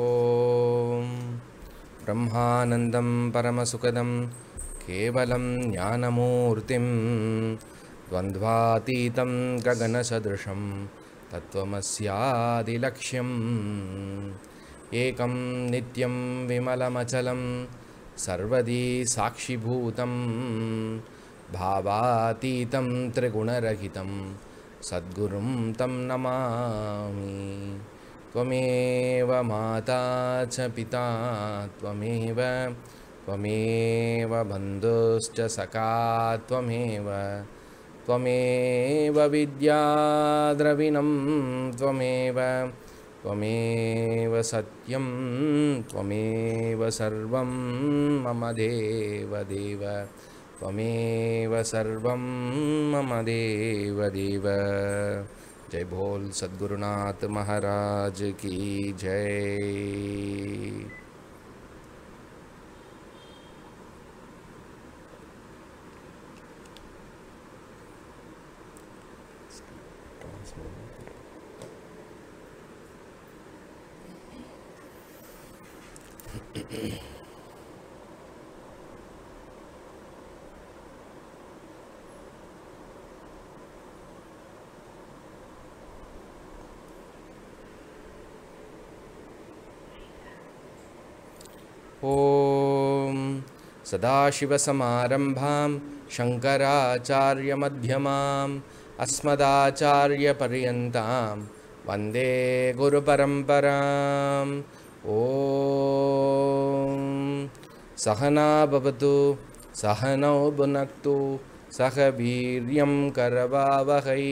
ॐ ब्रह्मानन्दं परमसुखदं केवलं ज्ञानमूर्तिं द्वन्द्वातीतं गगनसदृशं तत्त्वमस्यादिलक्ष्यम् एकं नित्यं विमलमचलं सर्वदी साक्षिभूतं भावातीतं त्रिगुणरहितं सद्गुरुं तं नमामि त्वमेव माता च पिता त्वमेव त्वमेव बन्धुश्च सखा त्वमेव त्वमेव विद्याद्रविणं त्वमेव त्वमेव सत्यं त्वमेव सर्वं मम देवदेव त्वमेव सर्वं मम देवदेव जय बोल सदगुरुनाथ महाराज की जय Mm-hmm. ॐ सदाशिवसमारम्भां शङ्कराचार्यमध्यमाम् अस्मदाचार्यपर्यन्तां वन्दे गुरुपरम्पराम् ॐ सहना भवतु सहनौ भुनक्तु सह वीर्यं करवावहै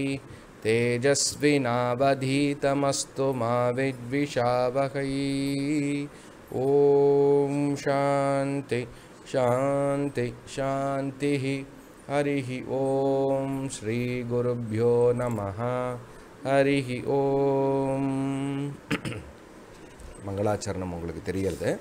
तेजस्विनावधीतमस्तु मा विद्विषावहै ॐ शान्ति शान्ति शान्तिः हरिः ॐ श्रीगुरुभ्यो नमः हरिः ॐ मङ्गलाचरणम् उपयते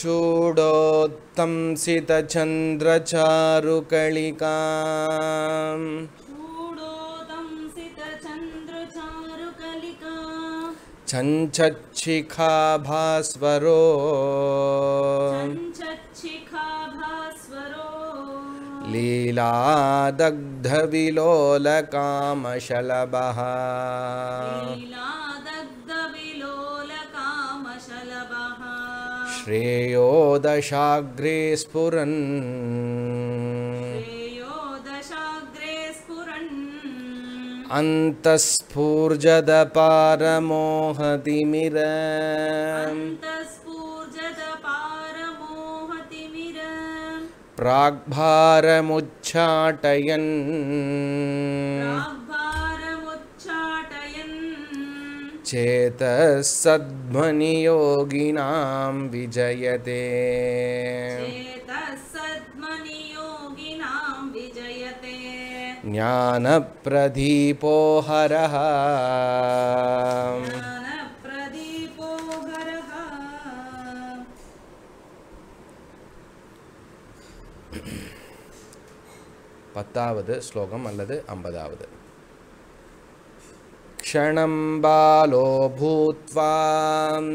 चूडोत्तंसितचन्द्रचारुकलिका छञ्चच्छिखाभास्वरो लीलादग्धविलोलकामशलभः श्रेयो दशाग्रे स्फुरन् अन्तः प्राग्भारमुच्छाटयन् चेतः सद्मनियोगिनां विजयते ज्ञानप्रदीपो हरः பத்தாவது ஸ்லோகம் அல்லது ஐம்பதாவது க்ஷணம் பாலோ பூத்வாம்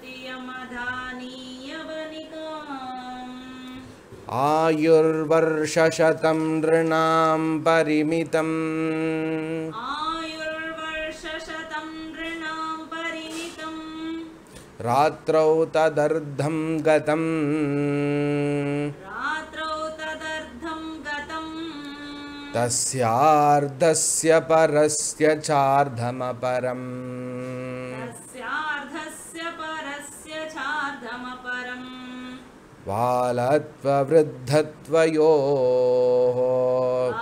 आयुर्वर्षशतं नृणां परिमितम् रात्रौ तदर्धं गतम् तस्यार्धस्य परस्य चार्धमपरम् बालत्ववृद्धत्वयोः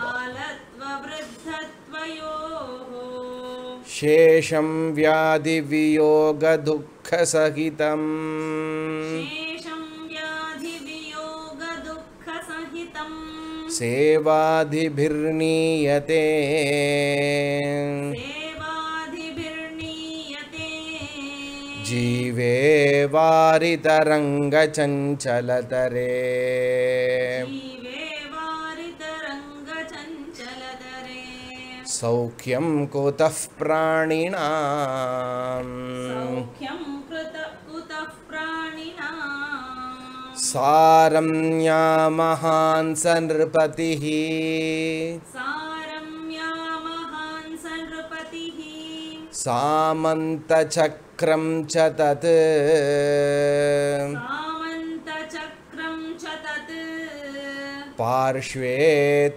शेषं व्याधिवियोगदुःखसहितम् सेवाधिभिर्नीयते ङ्गचञ्चलत सौख्यं कुतः प्राणिना सारम्या महान् स नृपतिः सामन्तचक चक्रं च तत् पार्श्वे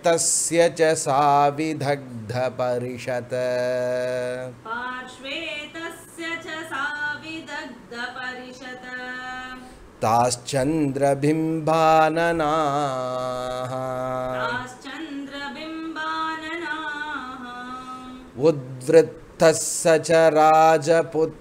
तस्य च सा विदग्धपरिषत् ताश्चन्द्रबिम्बाननाः च स च राजपुत्र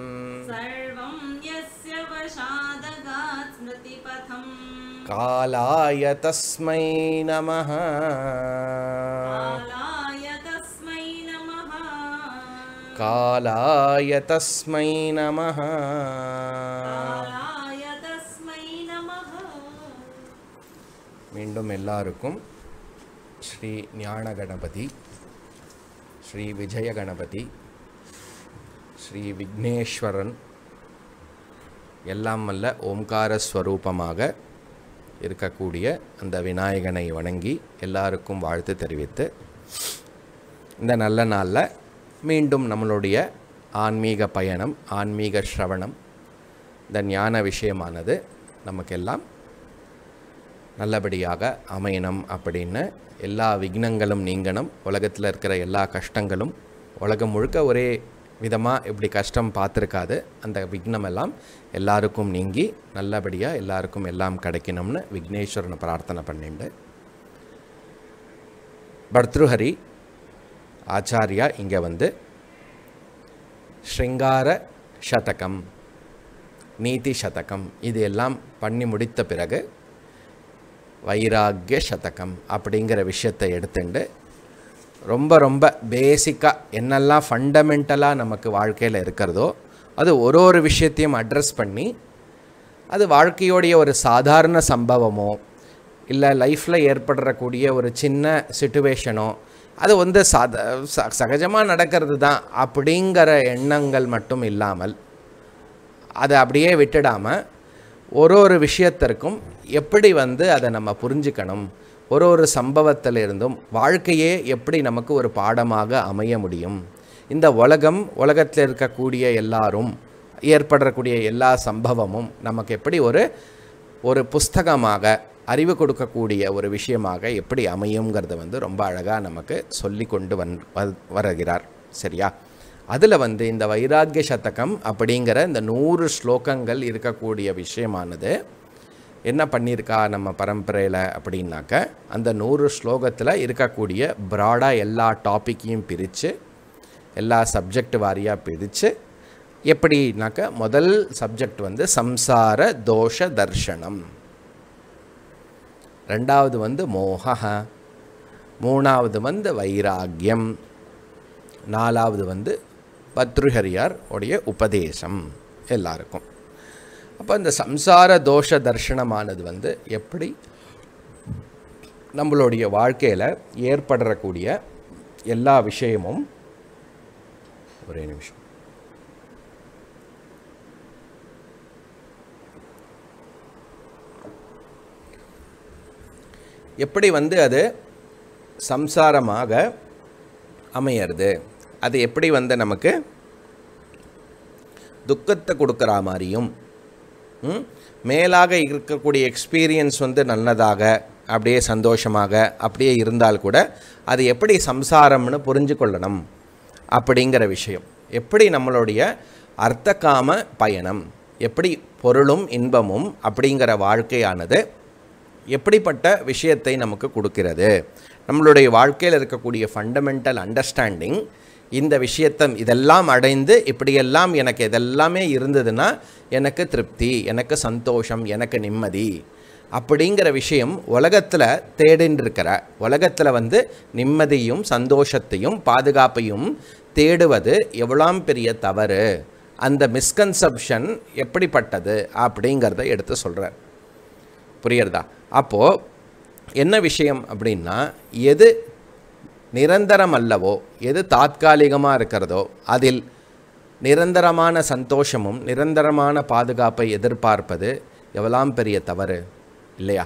காலாய தस्मै நமஹ காலாய தस्मै நமஹ காலாய தस्मै நமஹ காலாய தस्मै நமஹ மீண்டும் எல்ல าร க்கும் ஸ்ரீ ஞான கணபதி ஸ்ரீ விஜய கணபதி ஸ்ரீ விக்னேஸ்வரன் எல்லாம் எல்ல ஓம்కార સ્વરૂபமாக இருக்கக்கூடிய அந்த விநாயகனை வணங்கி எல்லாருக்கும் வாழ்த்து தெரிவித்து இந்த நல்ல நாளில் மீண்டும் நம்மளுடைய ஆன்மீக பயணம் ஆன்மீக ஸ்ரவணம் இந்த ஞான விஷயமானது நமக்கெல்லாம் நல்லபடியாக அமையணும் அப்படின்னு எல்லா விக்னங்களும் நீங்கணும் உலகத்தில் இருக்கிற எல்லா கஷ்டங்களும் உலகம் முழுக்க ஒரே விதமாக இப்படி கஷ்டம் பார்த்துருக்காது அந்த விக்னம் எல்லாம் எல்லாருக்கும் நீங்கி நல்லபடியாக எல்லாருக்கும் எல்லாம் கிடைக்கணும்னு விக்னேஸ்வரனை பிரார்த்தனை பண்ணிண்டு பர்த்ருஹரி ஆச்சாரியா இங்கே வந்து ஸ்ருங்கார சதகம் நீதி சதகம் இது எல்லாம் பண்ணி முடித்த பிறகு வைராக்கிய சதகம் அப்படிங்கிற விஷயத்தை எடுத்துட்டு ரொம்ப ரொம்ப பேசிக்காக என்னெல்லாம் ஃபண்டமெண்டலாக நமக்கு வாழ்க்கையில் இருக்கிறதோ அது ஒரு ஒரு விஷயத்தையும் அட்ரஸ் பண்ணி அது வாழ்க்கையோடைய ஒரு சாதாரண சம்பவமோ இல்லை லைஃப்பில் ஏற்படுறக்கூடிய ஒரு சின்ன சுட்சுவேஷனோ அது வந்து சாத சகஜமாக நடக்கிறது தான் அப்படிங்கிற எண்ணங்கள் மட்டும் இல்லாமல் அதை அப்படியே விட்டுடாமல் ஒரு ஒரு விஷயத்திற்கும் எப்படி வந்து அதை நம்ம புரிஞ்சுக்கணும் ஒரு ஒரு சம்பவத்திலிருந்தும் வாழ்க்கையே எப்படி நமக்கு ஒரு பாடமாக அமைய முடியும் இந்த உலகம் உலகத்தில் இருக்கக்கூடிய எல்லாரும் ஏற்படக்கூடிய எல்லா சம்பவமும் நமக்கு எப்படி ஒரு ஒரு புஸ்தகமாக அறிவு கொடுக்கக்கூடிய ஒரு விஷயமாக எப்படி அமையுங்கிறத வந்து ரொம்ப அழகாக நமக்கு சொல்லி கொண்டு வந் வருகிறார் சரியா அதில் வந்து இந்த வைராக்கிய சதகம் அப்படிங்கிற இந்த நூறு ஸ்லோகங்கள் இருக்கக்கூடிய விஷயமானது என்ன பண்ணியிருக்கா நம்ம பரம்பரையில் அப்படின்னாக்க அந்த நூறு ஸ்லோகத்தில் இருக்கக்கூடிய ப்ராடாக எல்லா டாப்பிக்கையும் பிரித்து எல்லா சப்ஜெக்ட் வாரியாக பிரித்து எப்படின்னாக்க முதல் சப்ஜெக்ட் வந்து சம்சார தோஷ தர்ஷனம் ரெண்டாவது வந்து மோக மூணாவது வந்து வைராக்கியம் நாலாவது வந்து பத்ருஹரியார் உடைய உபதேசம் எல்லாருக்கும் அப்போ இந்த சம்சார தோஷ தர்ஷனமானது வந்து எப்படி நம்மளுடைய வாழ்க்கையில் ஏற்படக்கூடிய எல்லா விஷயமும் ஒரே நிமிஷம் எப்படி வந்து அது சம்சாரமாக அமையிறது அது எப்படி வந்து நமக்கு துக்கத்தை கொடுக்குற மாதிரியும் மேலாக இருக்கக்கூடிய எக்ஸ்பீரியன்ஸ் வந்து நல்லதாக அப்படியே சந்தோஷமாக அப்படியே இருந்தால் கூட அது எப்படி சம்சாரம்னு புரிஞ்சு கொள்ளணும் அப்படிங்கிற விஷயம் எப்படி நம்மளுடைய அர்த்தக்காம பயணம் எப்படி பொருளும் இன்பமும் அப்படிங்கிற வாழ்க்கையானது எப்படிப்பட்ட விஷயத்தை நமக்கு கொடுக்கிறது நம்மளுடைய வாழ்க்கையில் இருக்கக்கூடிய ஃபண்டமெண்டல் அண்டர்ஸ்டாண்டிங் இந்த விஷயத்தம் இதெல்லாம் அடைந்து இப்படியெல்லாம் எனக்கு இதெல்லாமே இருந்ததுன்னா எனக்கு திருப்தி எனக்கு சந்தோஷம் எனக்கு நிம்மதி அப்படிங்கிற விஷயம் உலகத்தில் தேடின்றிருக்கிற உலகத்தில் வந்து நிம்மதியும் சந்தோஷத்தையும் பாதுகாப்பையும் தேடுவது எவ்வளாம் பெரிய தவறு அந்த மிஸ்கன்செப்ஷன் எப்படிப்பட்டது அப்படிங்கிறத எடுத்து சொல்கிறார் புரியுறதா அப்போது என்ன விஷயம் அப்படின்னா எது நிரந்தரம் அல்லவோ எது தாத்காலிகமாக இருக்கிறதோ அதில் நிரந்தரமான சந்தோஷமும் நிரந்தரமான பாதுகாப்பை எதிர்பார்ப்பது எவ்வளோ பெரிய தவறு இல்லையா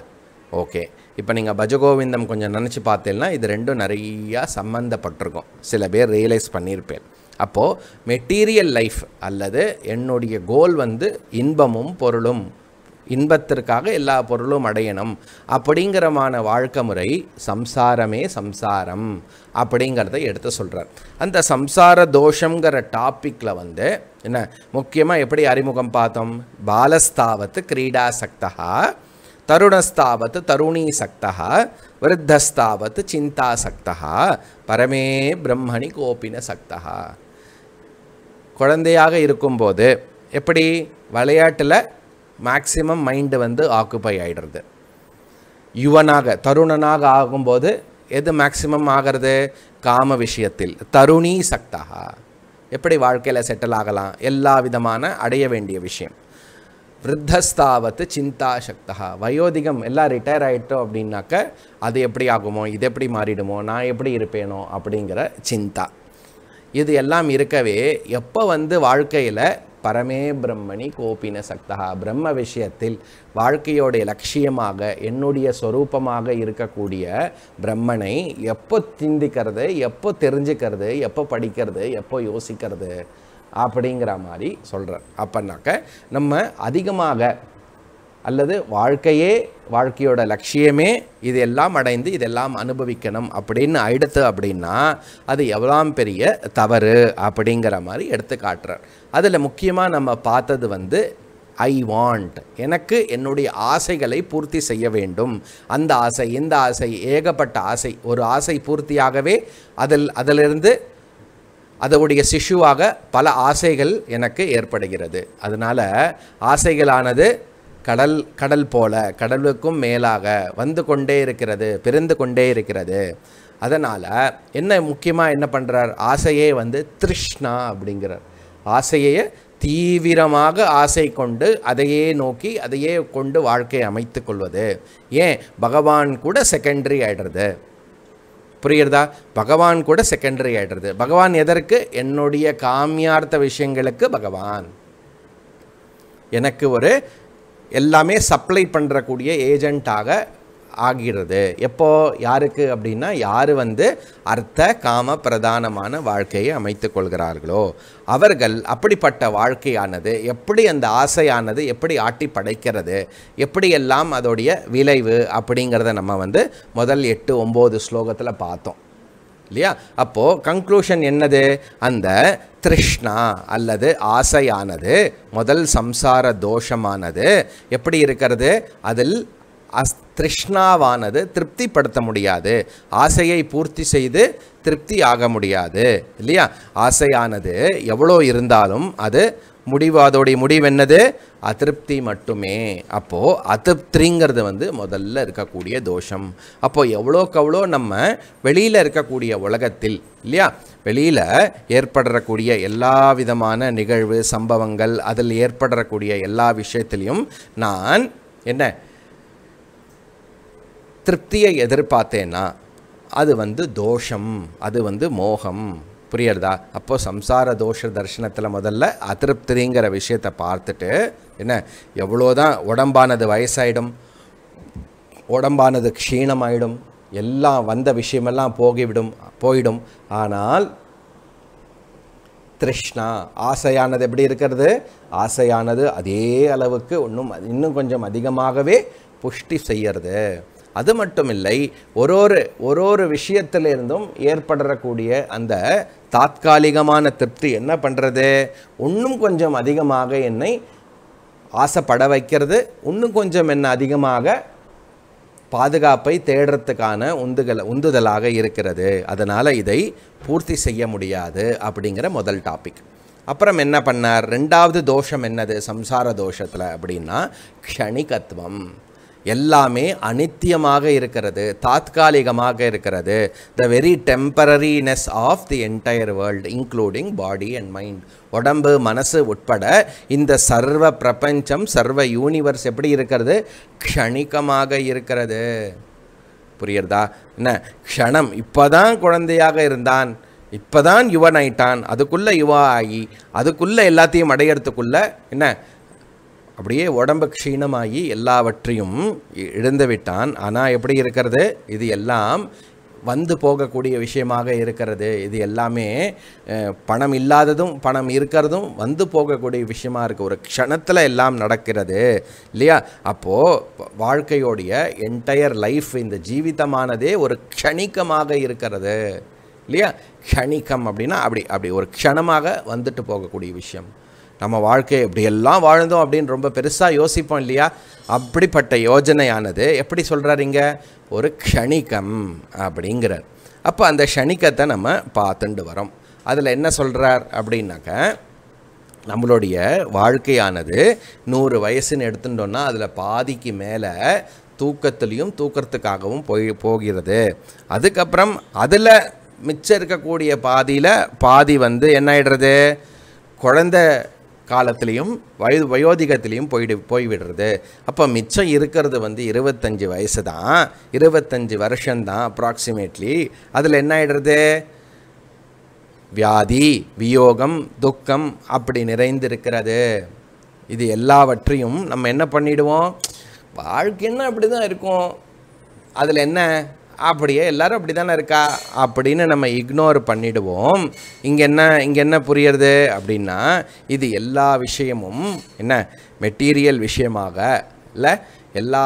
ஓகே இப்போ நீங்கள் பஜகோவிந்தம் கொஞ்சம் நினச்சி பார்த்தீங்கன்னா இது ரெண்டும் நிறையா சம்மந்தப்பட்டிருக்கும் சில பேர் ரியலைஸ் பண்ணியிருப்பேன் அப்போது மெட்டீரியல் லைஃப் அல்லது என்னுடைய கோல் வந்து இன்பமும் பொருளும் இன்பத்திற்காக எல்லா பொருளும் அடையணும் அப்படிங்கிறமான வாழ்க்கை முறை சம்சாரமே சம்சாரம் அப்படிங்கிறத எடுத்து சொல்கிறார் அந்த சம்சார தோஷங்கிற டாப்பிக்கில் வந்து என்ன முக்கியமாக எப்படி அறிமுகம் பார்த்தோம் பாலஸ்தாவத்து கிரீடா சக்தகா தருணஸ்தாவத்து தருணி சக்தா விருத்தஸ்தாவத்து சிந்தா சக்தா பரமே பிரம்மணி கோபின சக்தா குழந்தையாக இருக்கும்போது எப்படி விளையாட்டில் மேக்சிமம் மைண்டு வந்து ஆக்குப்பை ஆகிடுறது யுவனாக தருணனாக ஆகும்போது எது மேக்சிமம் ஆகிறது காம விஷயத்தில் தருணி சக்தகா எப்படி வாழ்க்கையில் செட்டில் ஆகலாம் எல்லா விதமான அடைய வேண்டிய விஷயம் விருத்தஸ்தாவத்து சிந்தா சக்தகா வயோதிகம் எல்லாம் ரிட்டையர் ஆகிட்டோம் அப்படின்னாக்க அது எப்படி ஆகுமோ இது எப்படி மாறிடுமோ நான் எப்படி இருப்பேனோ அப்படிங்கிற சிந்தா இது எல்லாம் இருக்கவே எப்போ வந்து வாழ்க்கையில் பரமே பிரம்மணி கோபின சக்தகா பிரம்ம விஷயத்தில் வாழ்க்கையோடைய லட்சியமாக என்னுடைய சொரூபமாக இருக்கக்கூடிய பிரம்மனை எப்போ சிந்திக்கிறது எப்போ தெரிஞ்சுக்கிறது எப்போ படிக்கிறது எப்போ யோசிக்கிறது அப்படிங்கிற மாதிரி சொல்கிறார் அப்படின்னாக்க நம்ம அதிகமாக அல்லது வாழ்க்கையே வாழ்க்கையோட லட்சியமே இதெல்லாம் அடைந்து இதெல்லாம் அனுபவிக்கணும் அப்படின்னு ஆயிடுத்து அப்படின்னா அது எவ்வளோ பெரிய தவறு அப்படிங்கிற மாதிரி எடுத்து காட்டுறார் அதில் முக்கியமாக நம்ம பார்த்தது வந்து ஐ வாண்ட் எனக்கு என்னுடைய ஆசைகளை பூர்த்தி செய்ய வேண்டும் அந்த ஆசை இந்த ஆசை ஏகப்பட்ட ஆசை ஒரு ஆசை பூர்த்தியாகவே அதில் அதிலிருந்து அதனுடைய சிஷுவாக பல ஆசைகள் எனக்கு ஏற்படுகிறது அதனால் ஆசைகளானது கடல் கடல் போல கடலுக்கும் மேலாக வந்து கொண்டே இருக்கிறது பிறந்து கொண்டே இருக்கிறது அதனால் என்ன முக்கியமாக என்ன பண்ணுறார் ஆசையே வந்து திருஷ்ணா அப்படிங்கிறார் ஆசையே தீவிரமாக ஆசை கொண்டு அதையே நோக்கி அதையே கொண்டு வாழ்க்கை அமைத்து கொள்வது ஏன் பகவான் கூட செகண்டரி ஆகிடுறது புரிகிறதா பகவான் கூட செகண்டரி ஆகிடுறது பகவான் எதற்கு என்னுடைய காமியார்த்த விஷயங்களுக்கு பகவான் எனக்கு ஒரு எல்லாமே சப்ளை பண்ணுறக்கூடிய ஏஜெண்ட்டாக ஆகிறது எப்போ யாருக்கு அப்படின்னா யார் வந்து அர்த்த காம பிரதானமான வாழ்க்கையை அமைத்து கொள்கிறார்களோ அவர்கள் அப்படிப்பட்ட வாழ்க்கையானது எப்படி அந்த ஆசையானது எப்படி ஆட்டி படைக்கிறது எப்படியெல்லாம் அதோடைய விளைவு அப்படிங்கிறத நம்ம வந்து முதல் எட்டு ஒம்பது ஸ்லோகத்தில் பார்த்தோம் இல்லையா அப்போது கன்க்ளூஷன் என்னது அந்த திருஷ்ணா அல்லது ஆசையானது முதல் சம்சார தோஷமானது எப்படி இருக்கிறது அதில் அஸ் திருஷ்ணாவானது திருப்திப்படுத்த முடியாது ஆசையை பூர்த்தி செய்து திருப்தி ஆக முடியாது இல்லையா ஆசையானது எவ்வளோ இருந்தாலும் அது முடிவு அதோடைய முடிவு என்னது அதிருப்தி மட்டுமே அப்போது அதிருப்திங்கிறது வந்து முதல்ல இருக்கக்கூடிய தோஷம் அப்போது எவ்வளோக்கு எவ்வளோ நம்ம வெளியில் இருக்கக்கூடிய உலகத்தில் இல்லையா வெளியில் ஏற்படக்கூடிய எல்லா விதமான நிகழ்வு சம்பவங்கள் அதில் ஏற்படக்கூடிய எல்லா விஷயத்திலையும் நான் என்ன திருப்தியை எதிர்பார்த்தேன்னா அது வந்து தோஷம் அது வந்து மோகம் புரியறதா அப்போது சம்சார தோஷ தர்ஷனத்தில் முதல்ல அதிருப்திங்கிற விஷயத்தை பார்த்துட்டு என்ன எவ்வளோதான் உடம்பானது வயசாயிடும் உடம்பானது க்ஷீணமாயிடும் எல்லாம் வந்த விஷயமெல்லாம் போகிவிடும் போயிடும் ஆனால் திருஷ்ணா ஆசையானது எப்படி இருக்கிறது ஆசையானது அதே அளவுக்கு இன்னும் இன்னும் கொஞ்சம் அதிகமாகவே புஷ்டி செய்கிறது அது மட்டும் இல்லை ஒரு ஒரு ஒரு ஒரு விஷயத்திலிருந்தும் ஏற்படக்கூடிய அந்த தாற்காலிகமான திருப்தி என்ன பண்ணுறது இன்னும் கொஞ்சம் அதிகமாக என்னை ஆசைப்பட வைக்கிறது இன்னும் கொஞ்சம் என்ன அதிகமாக பாதுகாப்பை தேடுறதுக்கான உந்துகள் உந்துதலாக இருக்கிறது அதனால் இதை பூர்த்தி செய்ய முடியாது அப்படிங்கிற முதல் டாபிக் அப்புறம் என்ன பண்ணார் ரெண்டாவது தோஷம் என்னது சம்சார தோஷத்தில் அப்படின்னா க்ஷணிகத்துவம் எல்லாமே அனித்தியமாக இருக்கிறது தாத்காலிகமாக இருக்கிறது the very temporariness of the entire world including body and mind உடம்பு மனசு உட்பட இந்த சர்வ பிரபஞ்சம் சர்வ யூனிவர்ஸ் எப்படி இருக்கிறது க்ஷணிகமாக இருக்கிறது புரியுறதா என்ன க்ஷணம் இப்போ தான் குழந்தையாக இருந்தான் இப்போ தான் யுவன் ஆயிட்டான் அதுக்குள்ளே யுவா ஆகி அதுக்குள்ளே எல்லாத்தையும் அடையிறதுக்குள்ளே என்ன அப்படியே உடம்பு க்ஷீணமாகி எல்லாவற்றையும் இழந்து விட்டான் ஆனால் எப்படி இருக்கிறது இது எல்லாம் வந்து போகக்கூடிய விஷயமாக இருக்கிறது இது எல்லாமே பணம் இல்லாததும் பணம் இருக்கிறதும் வந்து போகக்கூடிய விஷயமாக இருக்குது ஒரு க்ஷணத்தில் எல்லாம் நடக்கிறது இல்லையா அப்போது வாழ்க்கையோடைய என்டையர் லைஃப் இந்த ஜீவிதமானதே ஒரு க்ஷணிக்கமாக இருக்கிறது இல்லையா க்ஷணிக்கம் அப்படின்னா அப்படி அப்படி ஒரு க்ஷணமாக வந்துட்டு போகக்கூடிய விஷயம் நம்ம வாழ்க்கை எப்படியெல்லாம் வாழ்ந்தோம் அப்படின்னு ரொம்ப பெருசாக யோசிப்போம் இல்லையா அப்படிப்பட்ட யோஜனையானது எப்படி சொல்கிறார் இங்கே ஒரு க்ஷணிகம் அப்படிங்கிறார் அப்போ அந்த க்ஷணிக்கத்தை நம்ம பார்த்துண்டு வரோம் அதில் என்ன சொல்கிறார் அப்படின்னாக்க நம்மளுடைய வாழ்க்கையானது நூறு வயசுன்னு எடுத்துட்டோன்னா அதில் பாதிக்கு மேலே தூக்கத்துலேயும் தூக்கிறதுக்காகவும் போய் போகிறது அதுக்கப்புறம் அதில் மிச்சம் இருக்கக்கூடிய பாதியில் பாதி வந்து என்ன ஆகிடுறது குழந்தை காலத்துலேயும் வயது வயோதிகத்திலையும் போயிடு போய்விடுறது அப்போ மிச்சம் இருக்கிறது வந்து இருபத்தஞ்சி வயசு தான் இருபத்தஞ்சி வருஷம்தான் அப்ராக்சிமேட்லி அதில் என்ன ஆகிடுறது வியாதி வியோகம் துக்கம் அப்படி நிறைந்திருக்கிறது இது எல்லாவற்றையும் நம்ம என்ன பண்ணிவிடுவோம் வாழ்க்கைன்னா அப்படி தான் இருக்கும் அதில் என்ன அப்படியே எல்லோரும் அப்படி தானே இருக்கா அப்படின்னு நம்ம இக்னோர் பண்ணிடுவோம் இங்கே என்ன இங்கே என்ன புரியுறது அப்படின்னா இது எல்லா விஷயமும் என்ன மெட்டீரியல் விஷயமாக இல்லை எல்லா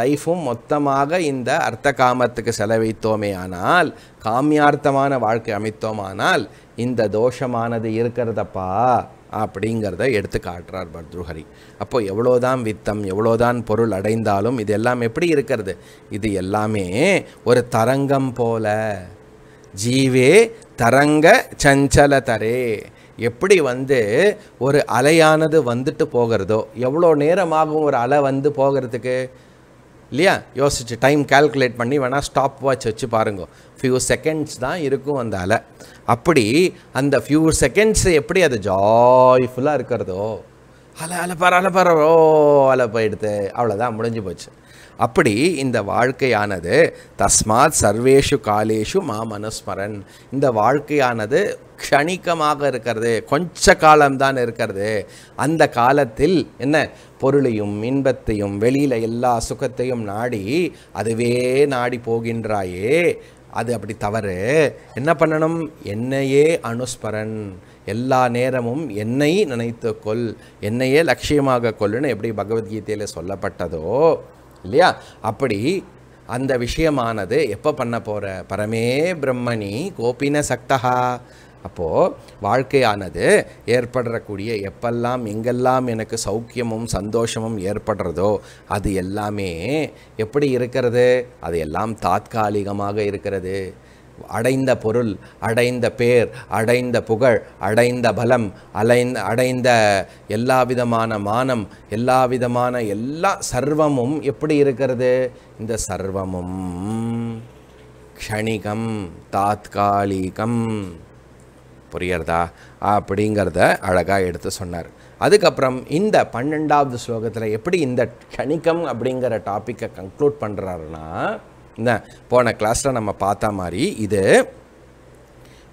லைஃபும் மொத்தமாக இந்த அர்த்த காமத்துக்கு செலவித்தோமே ஆனால் காமியார்த்தமான வாழ்க்கை அமைத்தோமானால் இந்த தோஷமானது இருக்கிறதப்பா அப்படிங்கிறத எடுத்து காட்டுறார் பர்த்ருஹரி அப்போ எவ்வளோதான் வித்தம் எவ்வளோதான் பொருள் அடைந்தாலும் இது எல்லாம் எப்படி இருக்கிறது இது எல்லாமே ஒரு தரங்கம் போல ஜீவே தரங்க சஞ்சல தரே எப்படி வந்து ஒரு அலையானது வந்துட்டு போகிறதோ எவ்வளோ நேரமாகும் ஒரு அலை வந்து போகிறதுக்கு இல்லையா யோசிச்சு டைம் கால்குலேட் பண்ணி வேணால் ஸ்டாப் வாட்ச் வச்சு பாருங்க ஃபியூ செகண்ட்ஸ் தான் இருக்கும் அந்த அலை அப்படி அந்த ஃபியூ செகண்ட்ஸ் எப்படி அது ஜாய்ஃபுல்லாக இருக்கிறதோ அல அலப்பார அலப்பாரோ ஓ போயிடுது அவ்வளோதான் முடிஞ்சு போச்சு அப்படி இந்த வாழ்க்கையானது தஸ்மாத் சர்வேஷு காலேஷு மா மனுஸ்மரன் இந்த வாழ்க்கையானது க்ஷணிக்கமாக இருக்கிறது கொஞ்ச காலம்தான் இருக்கிறது அந்த காலத்தில் என்ன பொருளையும் இன்பத்தையும் வெளியில் எல்லா சுகத்தையும் நாடி அதுவே நாடி போகின்றாயே அது அப்படி தவறு என்ன பண்ணணும் என்னையே அனுஸ்மரன் எல்லா நேரமும் என்னை நினைத்து கொள் என்னையே லட்சியமாக கொள்ளுன்னு எப்படி பகவத்கீதையில் சொல்லப்பட்டதோ இல்லையா அப்படி அந்த விஷயமானது எப்போ பண்ண போகிற பரமே பிரம்மணி கோபின சக்தகா அப்போது வாழ்க்கையானது ஏற்படக்கூடிய எப்பெல்லாம் எங்கெல்லாம் எனக்கு சௌக்கியமும் சந்தோஷமும் ஏற்படுறதோ அது எல்லாமே எப்படி இருக்கிறது அது எல்லாம் தாற்காலிகமாக இருக்கிறது அடைந்த பொருள் அடைந்த பேர் அடைந்த புகழ் அடைந்த பலம் அலைந்த அடைந்த எல்லா விதமான மானம் எல்லா விதமான எல்லா சர்வமும் எப்படி இருக்கிறது இந்த சர்வமும் க்ஷணிகம் தாத்காலிகம் புரியறதா அப்படிங்கிறத அழகாக எடுத்து சொன்னார் அதுக்கப்புறம் இந்த பன்னெண்டாவது ஸ்லோகத்தில் எப்படி இந்த கணிக்கம் அப்படிங்கிற டாப்பிக்கை கன்க்ளூட் பண்ணுறாருன்னா இந்த போன கிளாஸில் நம்ம பார்த்தா மாதிரி இது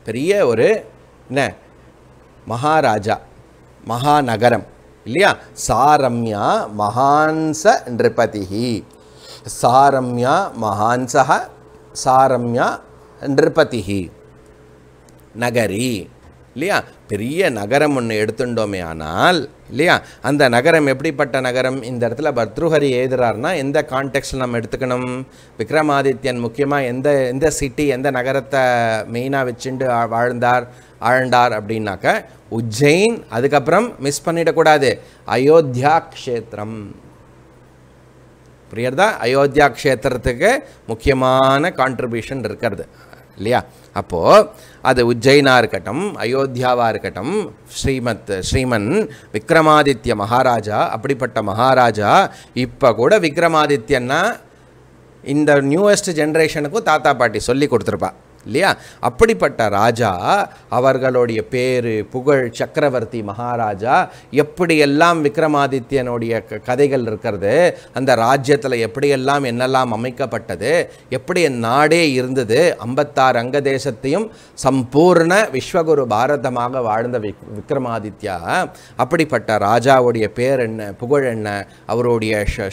பெரிய ஒரு என்ன மகாராஜா மகாநகரம் இல்லையா சாரம்யா மகான்ச நிருபதிஹி சாரம்யா மகான்சக சாரம்யா நிருபதிஹி நகரி இல்லையா பெரிய நகரம் ஒன்று எடுத்துட்டோமே ஆனால் இல்லையா அந்த நகரம் எப்படிப்பட்ட நகரம் இந்த இடத்துல பர்த்ருஹரி எழுதுறாருனா எந்த கான்டெக்ஸ்டில் நம்ம எடுத்துக்கணும் விக்ரமாதித்யன் முக்கியமாக எந்த எந்த சிட்டி எந்த நகரத்தை மெயினாக வச்சுண்டு வாழ்ந்தார் ஆழ்ந்தார் அப்படின்னாக்க உஜ்ஜைன் அதுக்கப்புறம் மிஸ் பண்ணிடக்கூடாது அயோத்தியா க்ஷேத்திரம் புரியறதா அயோத்தியா க்ஷேத்திரத்துக்கு முக்கியமான கான்ட்ரிபியூஷன் இருக்கிறது இல்லையா அப்போது அது உஜ்ஜயினாக இருக்கட்டும் அயோத்தியாவாக இருக்கட்டும் ஸ்ரீமத் ஸ்ரீமன் விக்ரமாதித்ய மகாராஜா அப்படிப்பட்ட மகாராஜா இப்போ கூட விக்ரமாதித்யன்னா இந்த நியூவஸ்ட் ஜென்ரேஷனுக்கும் தாத்தா பாட்டி சொல்லி கொடுத்துருப்பா இல்லையா அப்படிப்பட்ட ராஜா அவர்களுடைய பேர் புகழ் சக்கரவர்த்தி மகாராஜா எப்படியெல்லாம் விக்ரமாதித்யனுடைய கதைகள் இருக்கிறது அந்த ராஜ்யத்தில் எப்படியெல்லாம் என்னெல்லாம் அமைக்கப்பட்டது எப்படி நாடே இருந்தது ஐம்பத்தாறு அங்க தேசத்தையும் சம்பூர்ண விஸ்வகுரு பாரதமாக வாழ்ந்த விக் விக்ரமாதித்யா அப்படிப்பட்ட ராஜாவுடைய பேர் என்ன புகழ் என்ன அவருடைய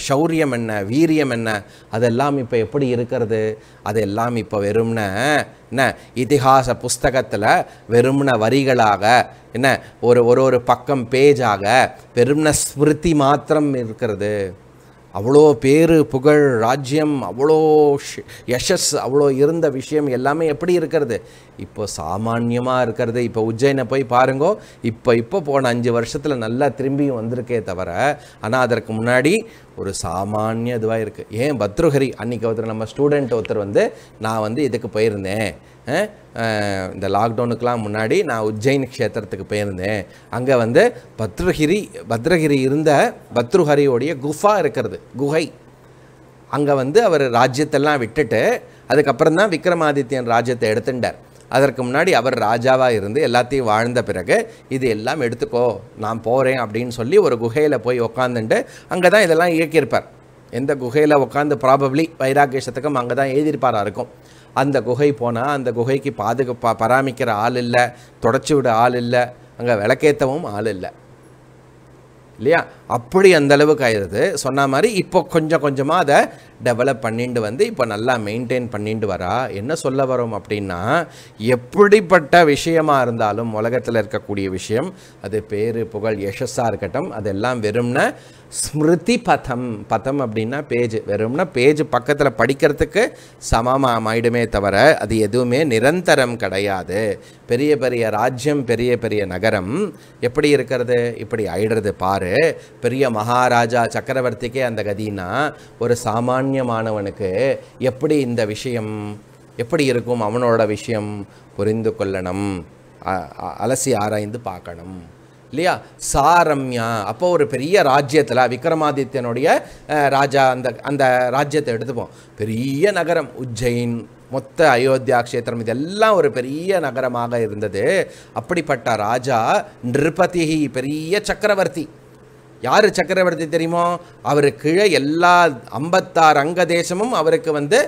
சௌரியம் என்ன வீரியம் என்ன அதெல்லாம் இப்போ எப்படி இருக்கிறது அதெல்லாம் இப்போ வெறும்ன என்ன இதிகாச புஸ்தகத்தில் வெறும்ன வரிகளாக என்ன ஒரு ஒரு ஒரு பக்கம் பேஜாக வெறும்ன ஸ்மிருதி மாத்திரம் இருக்கிறது அவ்வளோ பேர் புகழ் ராஜ்யம் அவ்வளோ யஷஸ் அவ்வளோ இருந்த விஷயம் எல்லாமே எப்படி இருக்கிறது இப்போ சாமான்யமாக இருக்கிறது இப்போ உஜ்ஜைனை போய் பாருங்கோ இப்போ இப்போ போன அஞ்சு வருஷத்தில் நல்லா திரும்பியும் வந்திருக்கே தவிர ஆனால் அதற்கு முன்னாடி ஒரு சாமானிய இதுவாக இருக்குது ஏன் பத்ருஹரி அன்றைக்கி ஒருத்தர் நம்ம ஸ்டூடெண்ட் ஒருத்தர் வந்து நான் வந்து இதுக்கு போயிருந்தேன் இந்த லாக்டவுனுக்கெலாம் முன்னாடி நான் உஜ்ஜயின் க்ஷேத்திரத்துக்கு போயிருந்தேன் அங்கே வந்து பத்ருகிரி பத்ரகிரி இருந்த பத்ருஹரியோடைய குஃபா இருக்கிறது குகை அங்கே வந்து அவர் ராஜ்யத்தெல்லாம் விட்டுட்டு அதுக்கப்புறம் தான் விக்ரமாதித்யன் ராஜ்யத்தை எடுத்துட்டார் அதற்கு முன்னாடி அவர் ராஜாவாக இருந்து எல்லாத்தையும் வாழ்ந்த பிறகு இது எல்லாம் எடுத்துக்கோ நான் போகிறேன் அப்படின்னு சொல்லி ஒரு குகையில் போய் உக்காந்துட்டு அங்கே தான் இதெல்லாம் இயக்கியிருப்பார் எந்த குகையில் உட்காந்து ப்ராபப்ளி வைராகேஷத்துக்கும் அங்கே தான் எழுதியிருப்பாராக இருக்கும் அந்த குகை போனால் அந்த குகைக்கு பாதுகாப்பாக பராமரிக்கிற ஆள் இல்லை தொடச்சி விட ஆள் இல்லை அங்கே விளக்கேற்றவும் ஆள் இல்லை இல்லையா அப்படி அந்த அளவுக்கு ஆயிடுது சொன்ன மாதிரி இப்போ கொஞ்சம் கொஞ்சமாக அதை டெவலப் பண்ணிட்டு வந்து இப்போ நல்லா மெயின்டைன் பண்ணிட்டு வரா என்ன சொல்ல வரோம் அப்படின்னா எப்படிப்பட்ட விஷயமாக இருந்தாலும் உலகத்தில் இருக்கக்கூடிய விஷயம் அது பேர் புகழ் யசஸ்ஸாக இருக்கட்டும் அதெல்லாம் வெறும்னா ஸ்மிருதி பதம் பதம் அப்படின்னா பேஜ் வெறும்னா பேஜ் பக்கத்தில் படிக்கிறதுக்கு ஆயிடுமே தவிர அது எதுவுமே நிரந்தரம் கிடையாது பெரிய பெரிய ராஜ்யம் பெரிய பெரிய நகரம் எப்படி இருக்கிறது இப்படி ஆயிடுறது பாரு பெரிய மகாராஜா சக்கரவர்த்திக்கே அந்த கதின்னா ஒரு சாமானியமானவனுக்கு எப்படி இந்த விஷயம் எப்படி இருக்கும் அவனோட விஷயம் புரிந்து கொள்ளணும் அலசி ஆராய்ந்து பார்க்கணும் இல்லையா சாரம்யா அப்போ ஒரு பெரிய ராஜ்யத்தில் விக்ரமாதித்யனுடைய ராஜா அந்த அந்த ராஜ்யத்தை எடுத்துப்போம் பெரிய நகரம் உஜ்ஜைன் மொத்த அயோத்தியா கஷேத்திரம் இதெல்லாம் ஒரு பெரிய நகரமாக இருந்தது அப்படிப்பட்ட ராஜா நிருபதி பெரிய சக்கரவர்த்தி யார் சக்கரவர்த்தி தெரியுமோ அவர் கீழே எல்லா ஐம்பத்தாறு அங்க தேசமும் அவருக்கு வந்து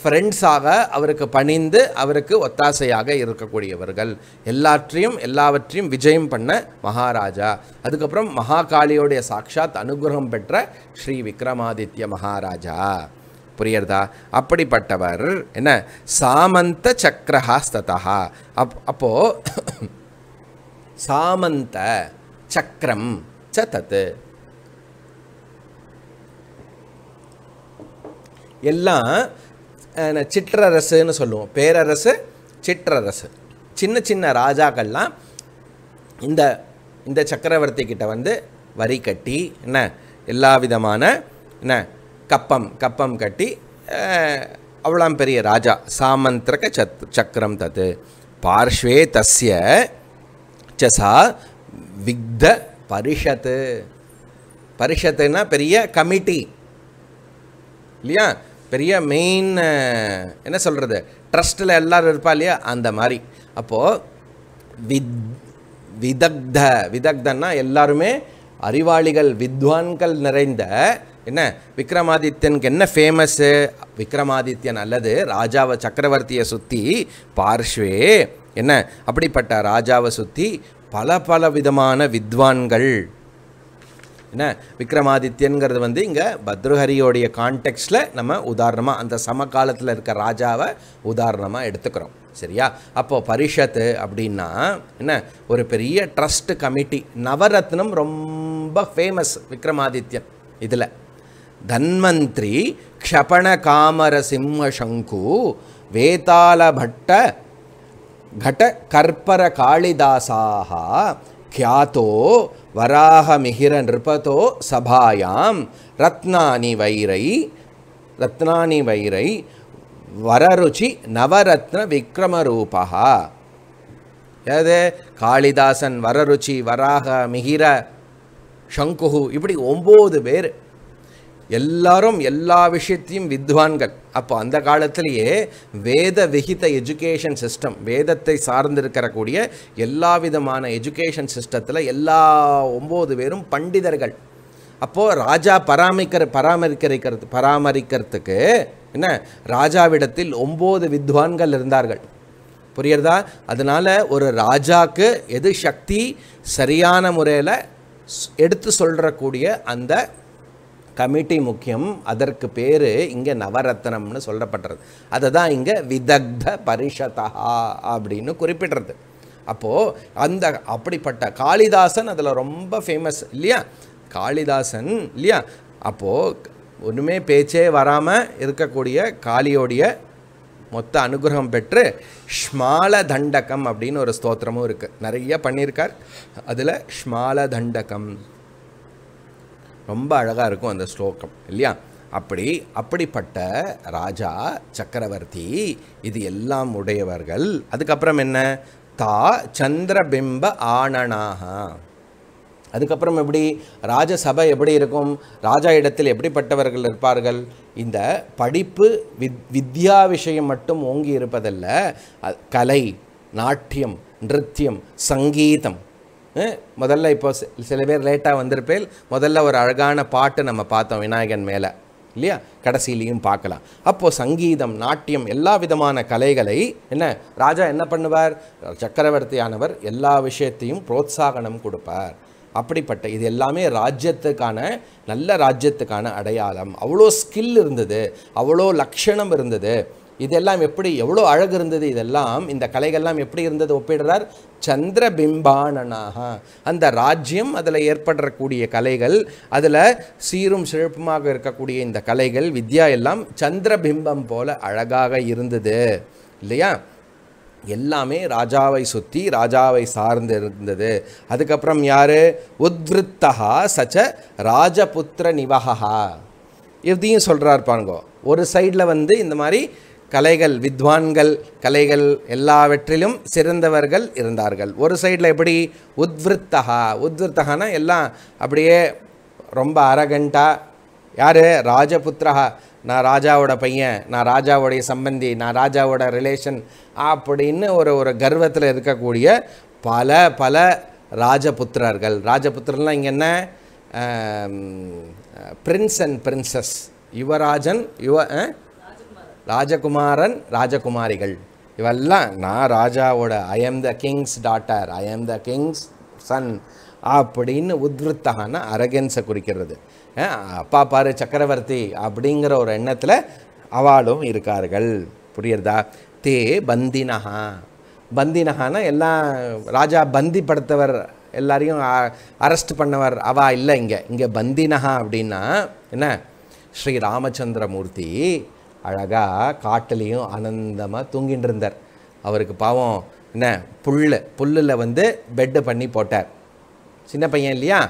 ஃப்ரெண்ட்ஸாக அவருக்கு பணிந்து அவருக்கு ஒத்தாசையாக இருக்கக்கூடியவர்கள் எல்லாற்றையும் எல்லாவற்றையும் விஜயம் பண்ண மகாராஜா அதுக்கப்புறம் மகாகாளியோடைய சாட்சாத் அனுகிரகம் பெற்ற ஸ்ரீ விக்ரமாதித்ய மகாராஜா புரியறதா அப்படிப்பட்டவர் என்ன சாமந்த சக்கரஹாஸ்ததா அப் அப்போது சாமந்த சக்கரம் சத்தத்து எல்லாம் சிற்றரசுன்னு சொல்லுவோம் பேரரசு சிற்றரசு சின்ன சின்ன ராஜாக்கள்லாம் இந்த இந்த சக்கரவர்த்தி கிட்ட வந்து வரி கட்டி என்ன எல்லா விதமான என்ன கப்பம் கப்பம் கட்டி அவ்வளோ பெரிய ராஜா சாமந்திரக சத் சக்கரம் தத்து பார்ஷ்வே தஸ்ய சசா விக்த பரிஷத்து பரிஷத்துன்னா பெரிய கமிட்டி இல்லையா பெரிய மெயின் என்ன சொல்கிறது ட்ரஸ்ட்டில் எல்லோரும் இருப்பா இல்லையா அந்த மாதிரி அப்போது வித் விதக்த விதக்தன்னா எல்லாருமே அறிவாளிகள் வித்வான்கள் நிறைந்த என்ன விக்ரமாதித்யனுக்கு என்ன ஃபேமஸ்ஸு விக்ரமாதித்யன் அல்லது ராஜாவை சக்கரவர்த்தியை சுற்றி பார்ஷ்வே என்ன அப்படிப்பட்ட ராஜாவை சுற்றி பல பல விதமான வித்வான்கள் என்ன விக்ரமாதித்யன்கிறது வந்து இங்கே பத்ருஹரியோடைய கான்டெக்ஸ்டில் நம்ம உதாரணமாக அந்த சமகாலத்தில் இருக்க ராஜாவை உதாரணமாக எடுத்துக்கிறோம் சரியா அப்போது பரிஷத்து அப்படின்னா என்ன ஒரு பெரிய ட்ரஸ்ட் கமிட்டி நவரத்னம் ரொம்ப ஃபேமஸ் விக்ரமாதித்யன் இதில் தன்மந்திரி க்ஷபண காமர சிம்ம சங்கு வேதாள பட்ட கட கற்பர காளிதாசாக கியாத்தோ வராக மிகிர நிருபதோ சபாயாம் ரத்னானி வைரை ரத்னானி வைரை வரருச்சி நவரத்ன விக்ரமரூபா ஏது காளிதாசன் வரருச்சி வராக மிகிர சங்குஹு இப்படி ஒம்பது பேர் எல்லாரும் எல்லா விஷயத்தையும் வித்வான்கள் அப்போ அந்த காலத்திலேயே வேத விகித எஜுகேஷன் சிஸ்டம் வேதத்தை சார்ந்திருக்கிறக்கூடிய எல்லா விதமான எஜுகேஷன் சிஸ்டத்தில் எல்லா ஒம்பது பேரும் பண்டிதர்கள் அப்போது ராஜா பராமரிக்கிற பராமரிக்கிறது பராமரிக்கிறதுக்கு என்ன ராஜாவிடத்தில் ஒம்பது வித்வான்கள் இருந்தார்கள் புரியுறதா அதனால் ஒரு ராஜாக்கு எது சக்தி சரியான முறையில் எடுத்து சொல்கிறக்கூடிய அந்த கமிட்டி முக்கியம் அதற்கு பேர் இங்கே நவரத்னம்னு சொல்லப்படுறது அதை தான் இங்கே விதக்த பரிஷதா அப்படின்னு குறிப்பிடுறது அப்போது அந்த அப்படிப்பட்ட காளிதாசன் அதில் ரொம்ப ஃபேமஸ் இல்லையா காளிதாசன் இல்லையா அப்போது ஒன்றுமே பேச்சே வராமல் இருக்கக்கூடிய காளியோடைய மொத்த அனுகிரகம் பெற்று ஷ்மால தண்டகம் அப்படின்னு ஒரு ஸ்தோத்திரமும் இருக்குது நிறைய பண்ணியிருக்கார் அதில் ஷ்மால தண்டகம் ரொம்ப அழகாக இருக்கும் அந்த ஸ்லோகம் இல்லையா அப்படி அப்படிப்பட்ட ராஜா சக்கரவர்த்தி இது எல்லாம் உடையவர்கள் அதுக்கப்புறம் என்ன தா சந்திரபிம்ப ஆனனாக அதுக்கப்புறம் எப்படி ராஜசபை எப்படி இருக்கும் ராஜா இடத்தில் எப்படிப்பட்டவர்கள் இருப்பார்கள் இந்த படிப்பு வித் வித்யா விஷயம் மட்டும் ஓங்கி இருப்பதல்ல கலை நாட்டியம் நிருத்தியம் சங்கீதம் முதல்ல இப்போ சில பேர் லேட்டாக வந்திருப்பேல் முதல்ல ஒரு அழகான பாட்டு நம்ம பார்த்தோம் விநாயகன் மேலே இல்லையா கடைசியிலையும் பார்க்கலாம் அப்போது சங்கீதம் நாட்டியம் எல்லா விதமான கலைகளை என்ன ராஜா என்ன பண்ணுவார் சக்கரவர்த்தியானவர் எல்லா விஷயத்தையும் புரோத்சாகனம் கொடுப்பார் அப்படிப்பட்ட இது எல்லாமே ராஜ்யத்துக்கான நல்ல ராஜ்யத்துக்கான அடையாளம் அவ்வளோ ஸ்கில் இருந்தது அவ்வளோ லக்ஷணம் இருந்தது இதெல்லாம் எப்படி எவ்வளோ அழகு இருந்தது இதெல்லாம் இந்த கலைகள்லாம் எப்படி இருந்தது ஒப்பிடுறார் சந்திரபிம்பானனாக அந்த ராஜ்யம் அதில் ஏற்படக்கூடிய கலைகள் அதில் சீரும் சிழப்புமாக இருக்கக்கூடிய இந்த கலைகள் வித்யா எல்லாம் சந்திரபிம்பம் போல அழகாக இருந்தது இல்லையா எல்லாமே ராஜாவை சுற்றி ராஜாவை சார்ந்து இருந்தது அதுக்கப்புறம் யார் உத்விருத்தகா சச்ச ராஜபுத்திர நிவகா இதையும் சொல்கிறார் பாருங்கோ ஒரு சைடில் வந்து இந்த மாதிரி கலைகள் வித்வான்கள் கலைகள் எல்லாவற்றிலும் சிறந்தவர்கள் இருந்தார்கள் ஒரு சைடில் எப்படி உத்விருத்தகா உத்விருத்தகானா எல்லாம் அப்படியே ரொம்ப அரகண்டாக யார் ராஜபுத்திரஹா நான் ராஜாவோட பையன் நான் ராஜாவோடைய சம்பந்தி நான் ராஜாவோட ரிலேஷன் அப்படின்னு ஒரு ஒரு கர்வத்தில் இருக்கக்கூடிய பல பல ராஜபுத்திரர்கள் ராஜபுத்திரெலாம் இங்கே என்ன பிரின்ஸ் அண்ட் பிரின்சஸ் யுவராஜன் யுவ ராஜகுமாரன் ராஜகுமாரிகள் இவெல்லாம் நான் ராஜாவோட I am the king's daughter I am the king's son அப்படின்னு உத்ருத்தகான அரகன்ஸை குறிக்கிறது அப்பா பாரு சக்கரவர்த்தி அப்படிங்கிற ஒரு எண்ணத்தில் அவாலும் இருக்கார்கள் புரியுறதா தே பந்தினஹா பந்தினஹானா எல்லாம் ராஜா பந்திப்படுத்தவர் எல்லாரையும் அரெஸ்ட் பண்ணவர் அவா இல்லை இங்கே இங்கே பந்தினஹா அப்படின்னா என்ன ஸ்ரீ ராமச்சந்திரமூர்த்தி அழகாக காட்டுலேயும் ஆனந்தமாக தூங்கிட்டு இருந்தார் அவருக்கு பாவம் என்ன புல் புல்லில் வந்து பெட்டு பண்ணி போட்டார் சின்ன பையன் இல்லையா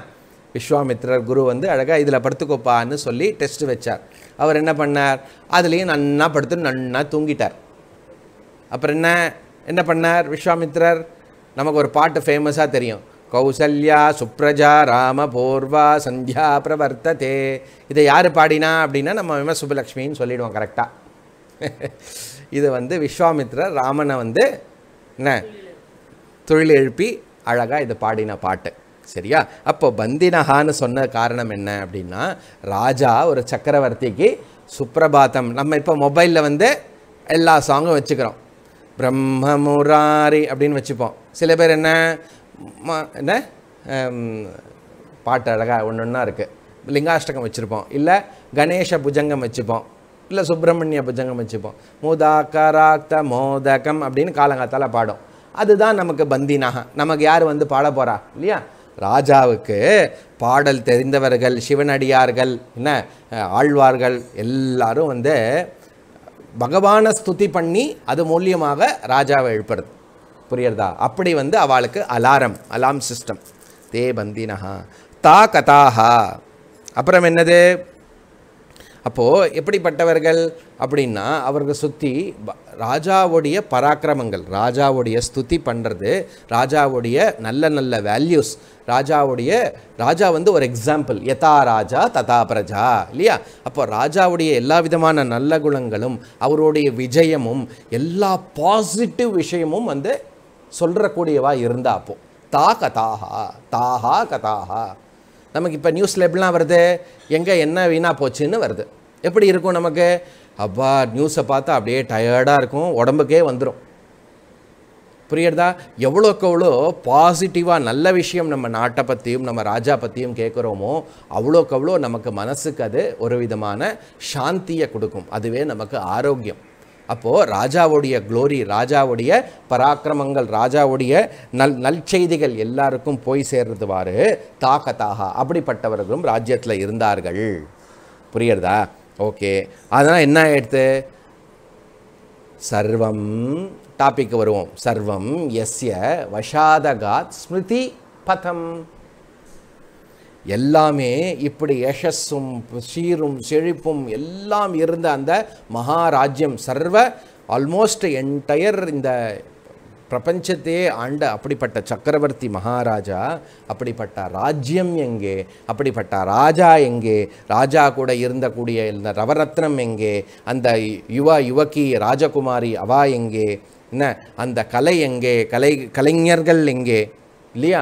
விஸ்வாமித்ரர் குரு வந்து அழகாக இதில் படுத்துக்கோப்பான்னு சொல்லி டெஸ்ட் வச்சார் அவர் என்ன பண்ணார் அதுலேயும் நன்னா படுத்து நன்னா தூங்கிட்டார் அப்புறம் என்ன என்ன பண்ணார் விஸ்வாமித்ரர் நமக்கு ஒரு பாட்டு ஃபேமஸாக தெரியும் கௌசல்யா சுப்ரஜா ராம போர்வா சந்தியா பிரவர்த்ததே இதை யார் பாடினா அப்படின்னா நம்ம சுபலக்ஷ்மின்னு சொல்லிடுவோம் கரெக்டாக இது வந்து விஸ்வாமித்ரர் ராமனை வந்து என்ன தொழில் எழுப்பி அழகாக இது பாடின பாட்டு சரியா அப்போ பந்தினஹான்னு சொன்ன காரணம் என்ன அப்படின்னா ராஜா ஒரு சக்கரவர்த்திக்கு சுப்பிரபாதம் நம்ம இப்போ மொபைலில் வந்து எல்லா சாங்கும் வச்சுக்கிறோம் பிரம்ம முராரி அப்படின்னு வச்சுப்போம் சில பேர் என்ன என்ன பாட்டு அழகாக ஒன்று ஒன்றா இருக்குது லிங்காஷ்டகம் வச்சுருப்போம் இல்லை கணேஷ புஜங்கம் வச்சுப்போம் இல்லை சுப்பிரமணிய புஜங்கம் வச்சுப்போம் முதாக்கராக்த மோதகம் அப்படின்னு காலங்காத்தால் பாடும் அதுதான் நமக்கு பந்தினாக நமக்கு யார் வந்து பாட போகிறா இல்லையா ராஜாவுக்கு பாடல் தெரிந்தவர்கள் சிவனடியார்கள் என்ன ஆழ்வார்கள் எல்லாரும் வந்து பகவானை ஸ்துதி பண்ணி அது மூலியமாக ராஜாவை எழுப்புறது புரியுறதா அப்படி வந்து அவளுக்கு அலாரம் அலாம் சிஸ்டம் தே பந்தினஹா தா கதாஹா அப்புறம் என்னது அப்போது எப்படிப்பட்டவர்கள் அப்படின்னா அவர்கள் சுற்றி ராஜாவுடைய பராக்கிரமங்கள் ராஜாவுடைய ஸ்துதி பண்ணுறது ராஜாவுடைய நல்ல நல்ல வேல்யூஸ் ராஜாவுடைய ராஜா வந்து ஒரு எக்ஸாம்பிள் யதா ராஜா ததா பிரஜா இல்லையா அப்போ ராஜாவுடைய எல்லா விதமான நல்ல குணங்களும் அவருடைய விஜயமும் எல்லா பாசிட்டிவ் விஷயமும் வந்து சொல்கிறக்கூடியவா இருந்தால் அப்போ தா கதாஹா தாஹா கதாஹா நமக்கு இப்போ நியூஸில் எப்படிலாம் வருது எங்கே என்ன வீணாக போச்சுன்னு வருது எப்படி இருக்கும் நமக்கு அப்பா நியூஸை பார்த்தா அப்படியே டயர்டாக இருக்கும் உடம்புக்கே வந்துடும் புரியுறதா எவ்வளோக்கு எவ்வளோ பாசிட்டிவாக நல்ல விஷயம் நம்ம நாட்டை பற்றியும் நம்ம ராஜா பற்றியும் கேட்குறோமோ அவ்வளோக்கு அவ்வளோ நமக்கு மனசுக்கு அது ஒரு விதமான சாந்தியை கொடுக்கும் அதுவே நமக்கு ஆரோக்கியம் அப்போது ராஜாவுடைய குளோரி ராஜாவுடைய பராக்கிரமங்கள் ராஜாவுடைய நல் நற்செய்திகள் எல்லாருக்கும் போய் சேர்றதுவாறு தாகா அப்படிப்பட்டவர்களும் ராஜ்யத்தில் இருந்தார்கள் புரியறதா ஓகே அதனால் என்ன ஆயிடுத்து சர்வம் டாபிக் வருவோம் சர்வம் எஸ்ய வஷாதகாத் ஸ்மிருதி பதம் எல்லாமே இப்படி யசஸும் சீரும் செழிப்பும் எல்லாம் இருந்த அந்த மகாராஜ்யம் சர்வ ஆல்மோஸ்ட் என்டையர் இந்த பிரபஞ்சத்தையே ஆண்ட அப்படிப்பட்ட சக்கரவர்த்தி மகாராஜா அப்படிப்பட்ட ராஜ்யம் எங்கே அப்படிப்பட்ட ராஜா எங்கே ராஜா கூட இருந்தக்கூடிய இந்த ரவரத்னம் எங்கே அந்த யுவ யுவக்கி ராஜகுமாரி அவா எங்கே என்ன அந்த கலை எங்கே கலை கலைஞர்கள் எங்கே இல்லையா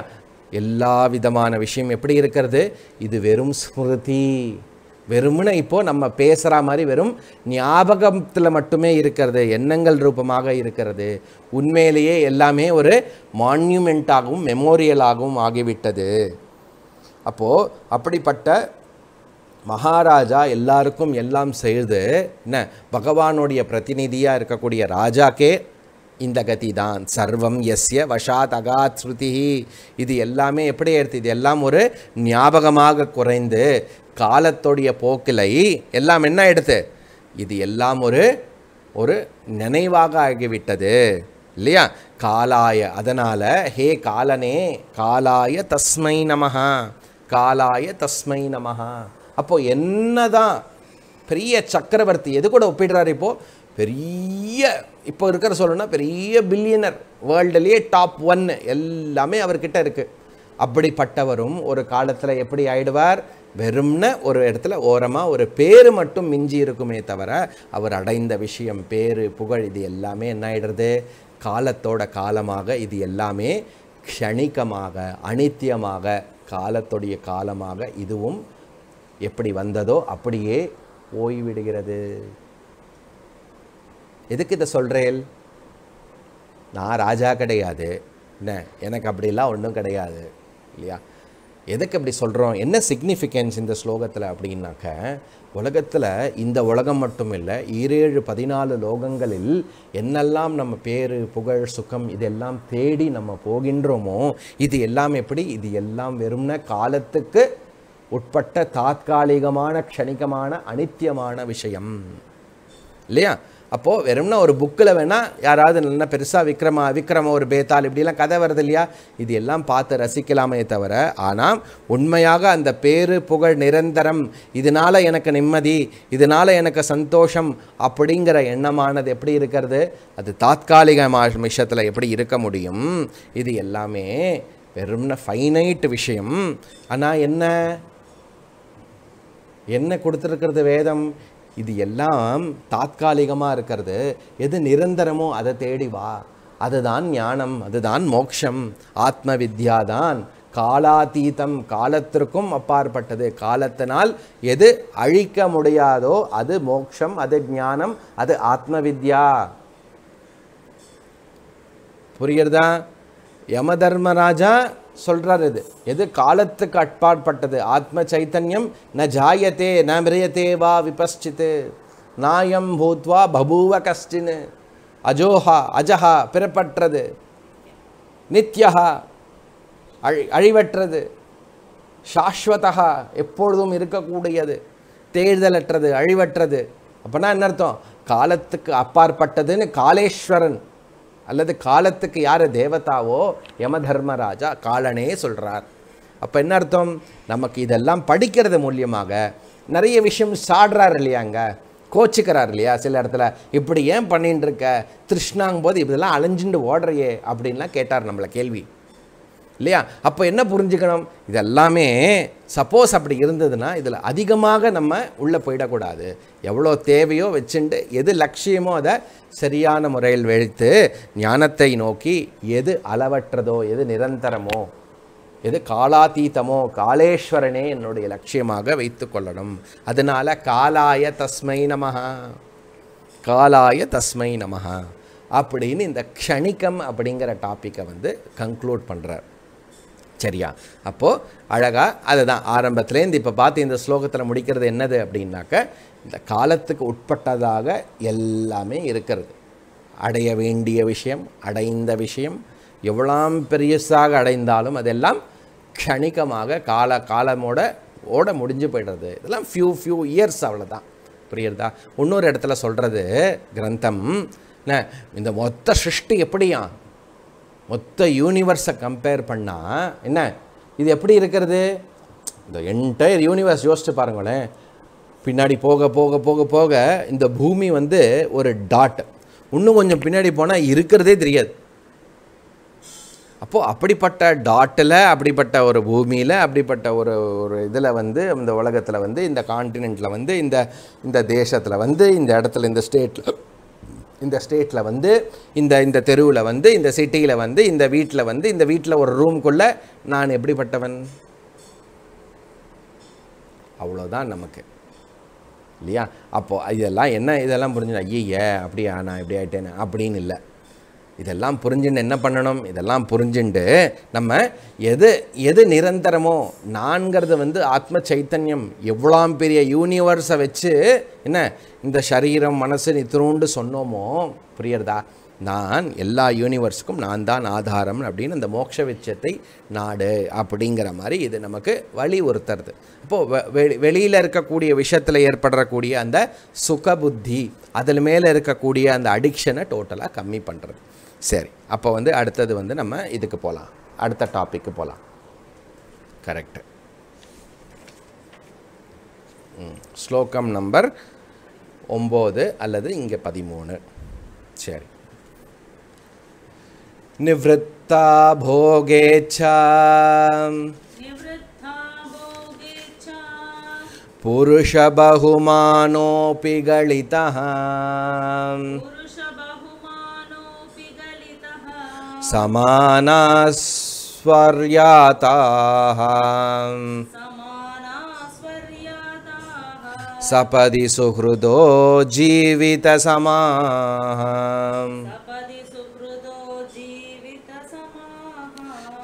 எல்லா விதமான விஷயம் எப்படி இருக்கிறது இது வெறும் ஸ்மிருதி வெறும்னு இப்போது நம்ம பேசுகிற மாதிரி வெறும் ஞாபகத்தில் மட்டுமே இருக்கிறது எண்ணங்கள் ரூபமாக இருக்கிறது உண்மையிலேயே எல்லாமே ஒரு மான்யூமெண்ட்டாகவும் மெமோரியலாகவும் ஆகிவிட்டது அப்போது அப்படிப்பட்ட மகாராஜா எல்லாருக்கும் எல்லாம் செய்து என்ன பகவானுடைய பிரதிநிதியாக இருக்கக்கூடிய ராஜாக்கே இந்த கதி தான் சர்வம் எஸ்ய வஷாத் அகாத் ஸ்ருதி இது எல்லாமே எப்படி எடுத்து இது எல்லாம் ஒரு ஞாபகமாக குறைந்து காலத்துடைய போக்கிலை எல்லாம் என்ன எடுத்து இது எல்லாம் ஒரு ஒரு நினைவாக ஆகிவிட்டது இல்லையா காலாய அதனால் ஹே காலனே காலாய தஸ்மை நமஹா காலாய தஸ்மை நமஹா அப்போது என்ன தான் பெரிய சக்கரவர்த்தி எது கூட ஒப்பிடுறாரு இப்போது பெரிய இப்போ இருக்கிற சொல்லணும்னா பெரிய பில்லியனர் வேர்ல்டுலேயே டாப் ஒன்னு எல்லாமே அவர்கிட்ட இருக்குது அப்படிப்பட்டவரும் ஒரு காலத்தில் எப்படி ஆயிடுவார் வெறும்ன ஒரு இடத்துல ஓரமாக ஒரு பேர் மட்டும் மிஞ்சி இருக்குமே தவிர அவர் அடைந்த விஷயம் பேர் புகழ் இது எல்லாமே என்ன ஆகிடுறது காலத்தோட காலமாக இது எல்லாமே க்ஷணிகமாக அனித்தியமாக காலத்துடைய காலமாக இதுவும் எப்படி வந்ததோ அப்படியே ஓய்விடுகிறது எதுக்கு இதை சொல்கிறேன் நான் ராஜா கிடையாது என்ன எனக்கு அப்படிலாம் ஒன்றும் கிடையாது இல்லையா எதுக்கு அப்படி சொல்கிறோம் என்ன சிக்னிஃபிகன்ஸ் இந்த ஸ்லோகத்தில் அப்படின்னாக்க உலகத்தில் இந்த உலகம் மட்டும் இல்லை ஈரேழு பதினாலு லோகங்களில் என்னெல்லாம் நம்ம பேர் புகழ் சுகம் இதெல்லாம் தேடி நம்ம போகின்றோமோ இது எல்லாம் எப்படி இது எல்லாம் வெறும்ன காலத்துக்கு உட்பட்ட தாற்காலிகமான க்ஷணிகமான அனித்தியமான விஷயம் இல்லையா அப்போது வெறும்னா ஒரு புக்கில் வேணால் யாராவது நல்லா பெருசாக விக்ரமா விக்ரம ஒரு பேத்தால் இப்படிலாம் கதை வருது இல்லையா இது எல்லாம் பார்த்து ரசிக்கலாமே தவிர ஆனால் உண்மையாக அந்த பேரு புகழ் நிரந்தரம் இதனால் எனக்கு நிம்மதி இதனால் எனக்கு சந்தோஷம் அப்படிங்கிற எண்ணமானது எப்படி இருக்கிறது அது தாத்காலிக விஷயத்தில் எப்படி இருக்க முடியும் இது எல்லாமே வெறும்ன ஃபைனைட் விஷயம் ஆனால் என்ன என்ன கொடுத்துருக்கிறது வேதம் இது எல்லாம் தாற்காலிகமாக இருக்கிறது எது நிரந்தரமோ அதை தேடி வா அதுதான் ஞானம் அதுதான் மோக்ஷம் ஆத்ம வித்யாதான் தான் காலாதீதம் காலத்திற்கும் அப்பாற்பட்டது காலத்தினால் எது அழிக்க முடியாதோ அது மோக்ஷம் அது ஞானம் அது ஆத்ம வித்யா புரியுறதா யமதர்மராஜா சொல்கிறார் இது எது காலத்துக்கு அட்பாற்பட்டது ஆத்ம சைத்தன்யம் ந ஜாயத்தே ந மிரியதே வா விபஸ்சித்து நாயம் பூத்வா பபூவ கஷ்டின்னு அஜோஹா அஜஹா பிறப்பற்றது நித்யஹா அழி அழிவற்றது சாஸ்வதா எப்பொழுதும் இருக்கக்கூடியது தேர்தலற்றது அழிவற்றது அப்படின்னா என்ன அர்த்தம் காலத்துக்கு அப்பாற்பட்டதுன்னு காலேஸ்வரன் அல்லது காலத்துக்கு யார் தேவதாவோ யம தர்மராஜா காலனே சொல்கிறார் அப்போ என்ன அர்த்தம் நமக்கு இதெல்லாம் படிக்கிறது மூலியமாக நிறைய விஷயம் சாடுறார் இல்லையாங்க கோச்சிக்கிறார் இல்லையா சில இடத்துல இப்படி ஏன் பண்ணிட்டுருக்க திருஷ்ணாங்கும் போது இதெல்லாம் அலைஞ்சுண்டு ஓடுறையே அப்படின்லாம் கேட்டார் நம்மளை கேள்வி இல்லையா அப்போ என்ன புரிஞ்சுக்கணும் இதெல்லாமே சப்போஸ் அப்படி இருந்ததுன்னா இதில் அதிகமாக நம்ம உள்ளே போயிடக்கூடாது எவ்வளோ தேவையோ வச்சுண்டு எது லட்சியமோ அதை சரியான முறையில் வெழித்து ஞானத்தை நோக்கி எது அளவற்றதோ எது நிரந்தரமோ எது காலாதீதமோ காலேஸ்வரனே என்னுடைய லட்சியமாக வைத்து கொள்ளணும் அதனால் காலாய தஸ்மை நமஹா காலாய தஸ்மை நமஹா அப்படின்னு இந்த க்ஷணிக்கம் அப்படிங்கிற டாப்பிக்கை வந்து கன்க்ளூட் பண்ணுறார் சரியா அப்போது அழகாக அதுதான் ஆரம்பத்துலேருந்து இப்போ பார்த்து இந்த ஸ்லோகத்தில் முடிக்கிறது என்னது அப்படின்னாக்க இந்த காலத்துக்கு உட்பட்டதாக எல்லாமே இருக்கிறது அடைய வேண்டிய விஷயம் அடைந்த விஷயம் எவ்வளாம் பெரியசாக அடைந்தாலும் அதெல்லாம் கணிக்கமாக கால காலமோட ஓட முடிஞ்சு போயிடுறது இதெல்லாம் ஃபியூ ஃபியூ இயர்ஸ் அவ்வளோதான் புரியுறதா இன்னொரு இடத்துல சொல்கிறது கிரந்தம் இந்த மொத்த சிருஷ்டி எப்படியா மொத்த யூனிவர்ஸை கம்பேர் பண்ணால் என்ன இது எப்படி இருக்கிறது இந்த என்டையர் யூனிவர்ஸ் யோசிச்சு பாருங்களேன் பின்னாடி போக போக போக போக இந்த பூமி வந்து ஒரு டாட் இன்னும் கொஞ்சம் பின்னாடி போனால் இருக்கிறதே தெரியாது அப்போது அப்படிப்பட்ட டாட்டில் அப்படிப்பட்ட ஒரு பூமியில் அப்படிப்பட்ட ஒரு ஒரு இதில் வந்து இந்த உலகத்தில் வந்து இந்த கான்டினெண்ட்டில் வந்து இந்த இந்த தேசத்தில் வந்து இந்த இடத்துல இந்த ஸ்டேட்டில் இந்த ஸ்டேட்டில் வந்து இந்த இந்த தெருவில் வந்து இந்த சிட்டியில் வந்து இந்த வீட்டில் வந்து இந்த வீட்டில் ஒரு ரூம்குள்ளே நான் எப்படிப்பட்டவன் அவ்வளோதான் நமக்கு இல்லையா அப்போது இதெல்லாம் என்ன இதெல்லாம் புரிஞ்சுனா ஐய அப்படியா நான் இப்படி ஆகிட்டேன்னு அப்படின்னு இல்லை இதெல்லாம் புரிஞ்சுட்டு என்ன பண்ணணும் இதெல்லாம் புரிஞ்சுண்டு நம்ம எது எது நிரந்தரமோ நான்கிறது வந்து ஆத்ம சைத்தன்யம் எவ்வளோ பெரிய யூனிவர்ஸை வச்சு என்ன இந்த சரீரம் மனசு நித்திரூண்டு சொன்னோமோ புரியறதா நான் எல்லா யூனிவர்ஸுக்கும் நான் தான் ஆதாரம் அப்படின்னு அந்த மோட்ச வெச்சத்தை நாடு அப்படிங்கிற மாதிரி இது நமக்கு வலியுறுத்துறது அப்போது வெ வெளியில் இருக்கக்கூடிய விஷயத்தில் ஏற்படக்கூடிய அந்த சுக புத்தி அதில் மேலே இருக்கக்கூடிய அந்த அடிக்ஷனை டோட்டலாக கம்மி பண்ணுறது சரி அப்போ வந்து அடுத்தது வந்து நம்ம இதுக்கு போகலாம் அடுத்த டாப்பிக்கு போகலாம் கரெக்டு ஸ்லோகம் நம்பர் ஒம்பது அல்லது இங்கே பதிமூணு சரி நிவத்தா போகேச்சா புருஷ பகுமானோபி समानास्वर्याताः सपदि सुहृदो जीवितसमाः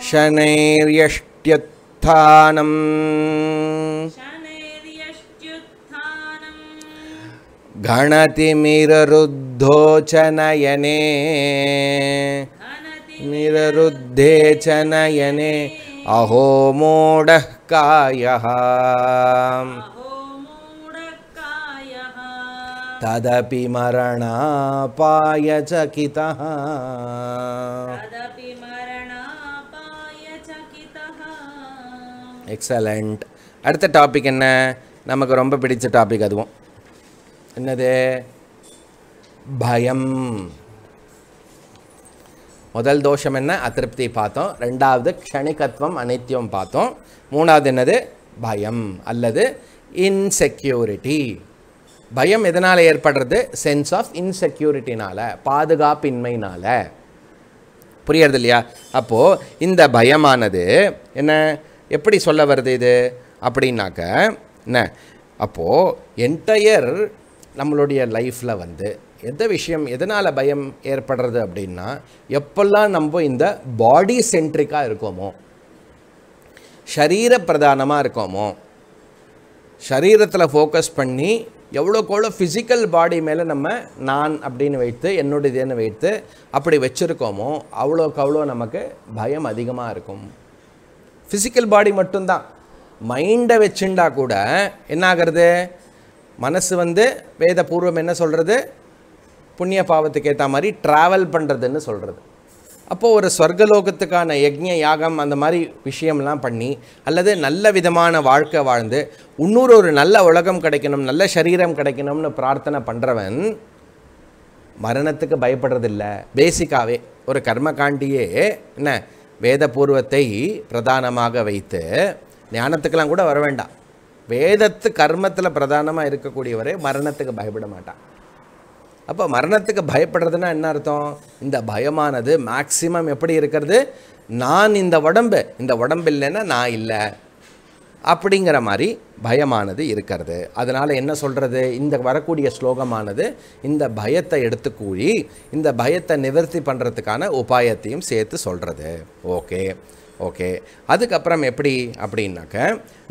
शनैर्यष्ट्युत्थानम् गणतिमिररुद्धोचनयने निररुद्धे च नयने अहो मूढः कायः तदपि मरणापाय चकितः எக்ஸலண்ட் அடுத்த டாபிக் என்ன நமக்கு ரொம்ப பிடிச்ச டாபிக் அதுவும் என்னது பயம் முதல் தோஷம் என்ன அதிருப்தி பார்த்தோம் ரெண்டாவது க்ஷணிகத்துவம் அனைத்தியம் பார்த்தோம் மூணாவது என்னது பயம் அல்லது இன்செக்யூரிட்டி பயம் எதனால் ஏற்படுறது சென்ஸ் ஆஃப் இன்செக்யூரிட்டினால் பாதுகாப்பின்மைனால் புரியறது இல்லையா அப்போது இந்த பயமானது என்ன எப்படி சொல்ல வருது இது அப்படின்னாக்க என்ன அப்போது என்டையர் நம்மளுடைய லைஃப்பில் வந்து எந்த விஷயம் எதனால் பயம் ஏற்படுறது அப்படின்னா எப்பெல்லாம் நம்ம இந்த பாடி சென்ட்ரிக்காக இருக்கோமோ சரீர பிரதானமாக இருக்கோமோ சரீரத்தில் ஃபோக்கஸ் பண்ணி எவ்வளோக்கு எவ்வளோ ஃபிசிக்கல் பாடி மேலே நம்ம நான் அப்படின்னு வைத்து என்னுடையதுன்னு வைத்து அப்படி வச்சுருக்கோமோ அவ்வளோக்கு அவ்வளோ நமக்கு பயம் அதிகமாக இருக்கும் ஃபிசிக்கல் பாடி மட்டும்தான் மைண்டை வச்சுண்டா கூட என்ன ஆகிறது மனசு வந்து வேத பூர்வம் என்ன சொல்கிறது புண்ணிய பாவத்துக்கு ஏற்ற மாதிரி ட்ராவல் பண்ணுறதுன்னு சொல்கிறது அப்போது ஒரு சொர்க்கலோகத்துக்கான யக்ஞ யாகம் அந்த மாதிரி விஷயம்லாம் பண்ணி அல்லது நல்ல விதமான வாழ்க்கை வாழ்ந்து இன்னொரு ஒரு நல்ல உலகம் கிடைக்கணும் நல்ல சரீரம் கிடைக்கணும்னு பிரார்த்தனை பண்ணுறவன் மரணத்துக்கு பயப்படுறதில்ல பேசிக்காகவே ஒரு கர்மகாண்டியே என்ன வேதபூர்வத்தை பிரதானமாக வைத்து ஞானத்துக்கெல்லாம் கூட வர வேண்டாம் வேதத்து கர்மத்தில் பிரதானமாக இருக்கக்கூடியவரே மரணத்துக்கு பயப்பட மாட்டான் அப்போ மரணத்துக்கு பயப்படுறதுன்னா என்ன அர்த்தம் இந்த பயமானது மேக்சிமம் எப்படி இருக்கிறது நான் இந்த உடம்பு இந்த உடம்பு இல்லைன்னா நான் இல்லை அப்படிங்கிற மாதிரி பயமானது இருக்கிறது அதனால் என்ன சொல்கிறது இந்த வரக்கூடிய ஸ்லோகமானது இந்த பயத்தை எடுத்து கூழி இந்த பயத்தை நிவர்த்தி பண்ணுறதுக்கான உபாயத்தையும் சேர்த்து சொல்கிறது ஓகே ஓகே அதுக்கப்புறம் எப்படி அப்படின்னாக்க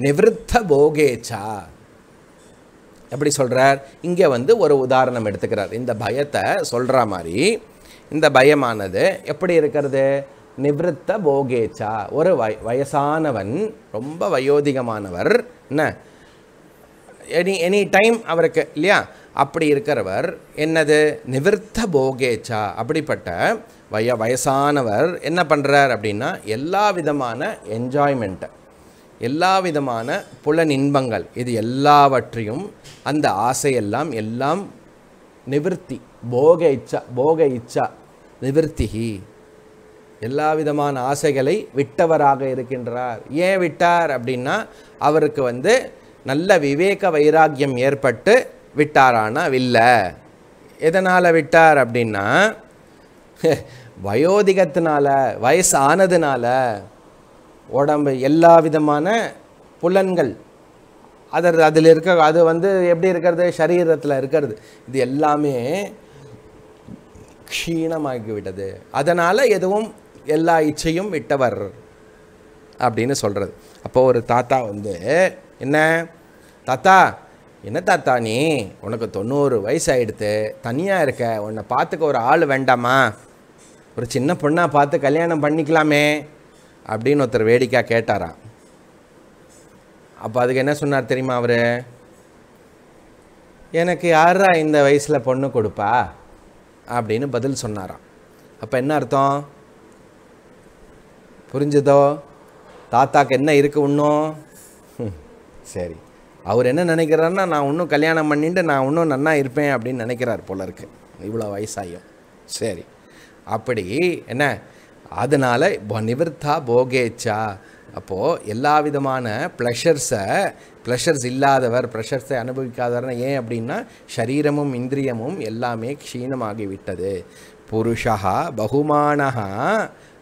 நிவிருத்த போகேச்சா எப்படி சொல்கிறார் இங்கே வந்து ஒரு உதாரணம் எடுத்துக்கிறார் இந்த பயத்தை சொல்கிற மாதிரி இந்த பயமானது எப்படி இருக்கிறது நிவத்த போகேச்சா ஒரு வய வயசானவன் ரொம்ப வயோதிகமானவர் என்ன எனி எனி டைம் அவருக்கு இல்லையா அப்படி இருக்கிறவர் என்னது நிவர்த்த போகேச்சா அப்படிப்பட்ட வய வயசானவர் என்ன பண்ணுறார் அப்படின்னா எல்லா விதமான என்ஜாய்மெண்ட்டை எல்லா விதமான புலன் இன்பங்கள் இது எல்லாவற்றையும் அந்த ஆசையெல்லாம் எல்லாம் நிவர்த்தி போக இச்சா போக இச்சா நிவர்த்திகி எல்லா விதமான ஆசைகளை விட்டவராக இருக்கின்றார் ஏன் விட்டார் அப்படின்னா அவருக்கு வந்து நல்ல விவேக வைராக்கியம் ஏற்பட்டு விட்டாரானா இல்லை எதனால் விட்டார் அப்படின்னா வயோதிகத்தினால வயசு ஆனதுனால உடம்பு எல்லா விதமான புலன்கள் அதர் அதில் இருக்க அது வந்து எப்படி இருக்கிறது சரீரத்தில் இருக்கிறது இது எல்லாமே க்ஷீணமாகிவிட்டது அதனால் எதுவும் எல்லா இச்சையும் விட்டவர் அப்படின்னு சொல்கிறது அப்போது ஒரு தாத்தா வந்து என்ன தாத்தா என்ன தாத்தா நீ உனக்கு தொண்ணூறு வயசு ஆகிடுத்து தனியாக இருக்க உன்னை பார்த்துக்க ஒரு ஆள் வேண்டாமா ஒரு சின்ன பொண்ணாக பார்த்து கல்யாணம் பண்ணிக்கலாமே அப்படின்னு ஒருத்தர் வேடிக்கையாக கேட்டாராம் அப்போ அதுக்கு என்ன சொன்னார் தெரியுமா அவர் எனக்கு யாரா இந்த வயசில் பொண்ணு கொடுப்பா அப்படின்னு பதில் சொன்னாராம் அப்போ என்ன அர்த்தம் புரிஞ்சதோ தாத்தாக்கு என்ன இருக்குது இன்னும் சரி அவர் என்ன நினைக்கிறாருன்னா நான் இன்னும் கல்யாணம் பண்ணிட்டு நான் இன்னும் நன்னா இருப்பேன் அப்படின்னு நினைக்கிறார் போல இருக்கு இவ்வளோ வயசாயும் சரி அப்படி என்ன அதனால் நிவர்த்தா போகேச்சா அப்போது எல்லா விதமான ப்ளஷர்ஸை ப்ளஷர்ஸ் இல்லாதவர் ப்ளஷர்ஸை அனுபவிக்காதவர்னா ஏன் அப்படின்னா சரீரமும் இந்திரியமும் எல்லாமே க்ஷீணமாகிவிட்டது புருஷா பகுமான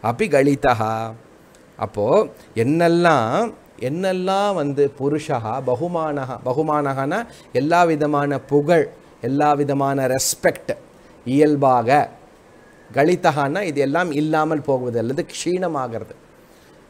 அப்படி கலிதா அப்போது என்னெல்லாம் என்னெல்லாம் வந்து புருஷா பகுமான பகுமானகனா எல்லா விதமான புகழ் எல்லா விதமான ரெஸ்பெக்ட் இயல்பாக கலித்தகான்னா இது எல்லாம் இல்லாமல் போகுது அல்லது க்ஷீணமாகிறது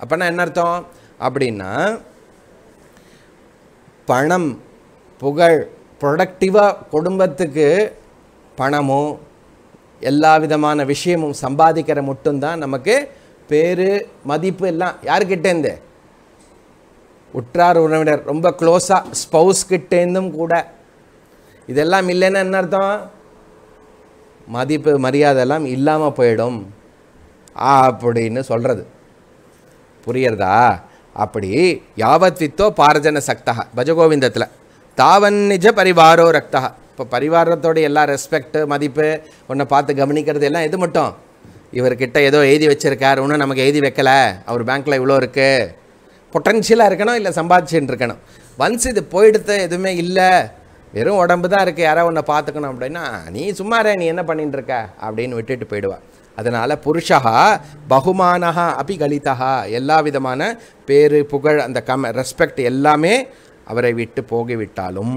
அப்படின்னா என்ன அர்த்தம் அப்படின்னா பணம் புகழ் ப்ரொடக்டிவாக குடும்பத்துக்கு பணமும் எல்லா விதமான விஷயமும் சம்பாதிக்கிற மட்டும்தான் நமக்கு பேர் மதிப்பு எல்லாம் யார்கிட்டேருந்து உற்றார் உறவினர் ரொம்ப க்ளோஸாக ஸ்பவுஸ் கிட்டேருந்தும் கூட இதெல்லாம் இல்லைன்னா என்ன அர்த்தம் மதிப்பு எல்லாம் இல்லாமல் போயிடும் அப்படின்னு சொல்கிறது புரியறதா அப்படி யாவத்வித்தோ பாரஜன சக்தா பஜகோவிந்தத்தில் தாவன் நிஜ பரிவாரோ ரக்தா இப்போ பரிவாரத்தோட எல்லா ரெஸ்பெக்ட் மதிப்பு ஒன்றை பார்த்து கவனிக்கிறது எல்லாம் எது மட்டும் இவர்கிட்ட ஏதோ எழுதி வச்சுருக்கார் ஒன்றும் நமக்கு எழுதி வைக்கலை அவர் பேங்க்கில் இவ்வளோ இருக்குது பொட்டன்ஷியலாக இருக்கணும் இல்லை சம்பாதிச்சுட்டு இருக்கணும் ஒன்ஸ் இது போயிடுத்து எதுவுமே இல்லை வெறும் உடம்பு தான் இருக்குது யாராவது ஒன்றை பார்த்துக்கணும் அப்படின்னா நீ சும்மாரே நீ என்ன பண்ணிட்டுருக்க இருக்க அப்படின்னு விட்டுட்டு போயிடுவாள் அதனால் புருஷா பகுமானஹா அப்படி கலிதா எல்லா விதமான பேர் புகழ் அந்த கம் ரெஸ்பெக்ட் எல்லாமே அவரை விட்டு போகிவிட்டாலும்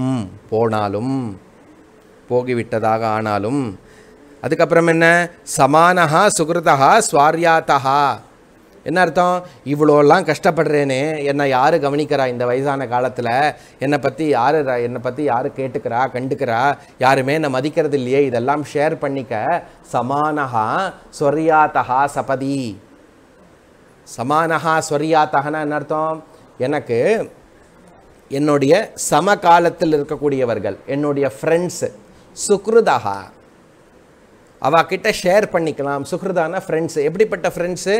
போனாலும் போகிவிட்டதாக ஆனாலும் அதுக்கப்புறம் என்ன சமானஹா சுகிருதா சுவாரியாத்தகா என்ன அர்த்தம் இவ்வளோலாம் கஷ்டப்படுறேனே என்னை யார் கவனிக்கிறா இந்த வயசான காலத்தில் என்னை பற்றி யார் என்னை பற்றி யார் கேட்டுக்கிறா கண்டுக்கிறா யாருமே என்னை மதிக்கிறது இல்லையே இதெல்லாம் ஷேர் பண்ணிக்க சமானஹா சொரியாத்தஹா சபதி சமானஹா சொரியாத்தகனா என்ன அர்த்தம் எனக்கு என்னுடைய சமகாலத்தில் இருக்கக்கூடியவர்கள் என்னுடைய ஃப்ரெண்ட்ஸு சுக்ருதஹா அவகிட்ட ஷேர் பண்ணிக்கலாம் சுஹ்ருதான ஃப்ரெண்ட்ஸு எப்படிப்பட்ட ஃப்ரெண்ட்ஸு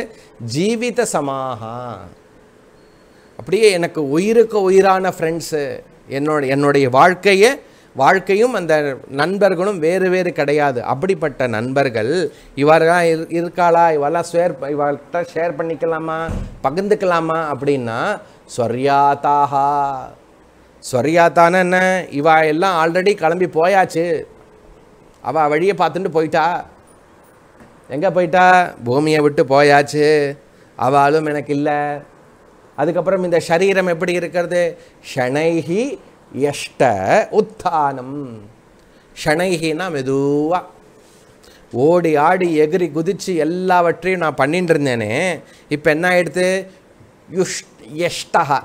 ஜீவித சமாகா அப்படியே எனக்கு உயிருக்கு உயிரான ஃப்ரெண்ட்ஸு என்னோட என்னுடைய வாழ்க்கையை வாழ்க்கையும் அந்த நண்பர்களும் வேறு வேறு கிடையாது அப்படிப்பட்ட நண்பர்கள் இவரெல்லாம் இரு இருக்காளா இவெல்லாம் ஷேர் இவர்கிட்ட ஷேர் பண்ணிக்கலாமா பகிர்ந்துக்கலாமா அப்படின்னா சொரியாத்தாகா சொரியாத்தான என்ன இவா எல்லாம் ஆல்ரெடி கிளம்பி போயாச்சு அவள் வழியை பார்த்துட்டு போயிட்டா எங்கே போயிட்டா பூமியை விட்டு போயாச்சு அவளும் எனக்கு இல்லை அதுக்கப்புறம் இந்த சரீரம் எப்படி இருக்கிறது ஷனைஹி எஷ்ட உத்தானம் ஷனைஹினா மெதுவாக ஓடி ஆடி எகிரி குதித்து எல்லாவற்றையும் நான் பண்ணிட்டு இருந்தேனே இப்போ என்ன ஆகிடுது யுஷ் எஷ்டா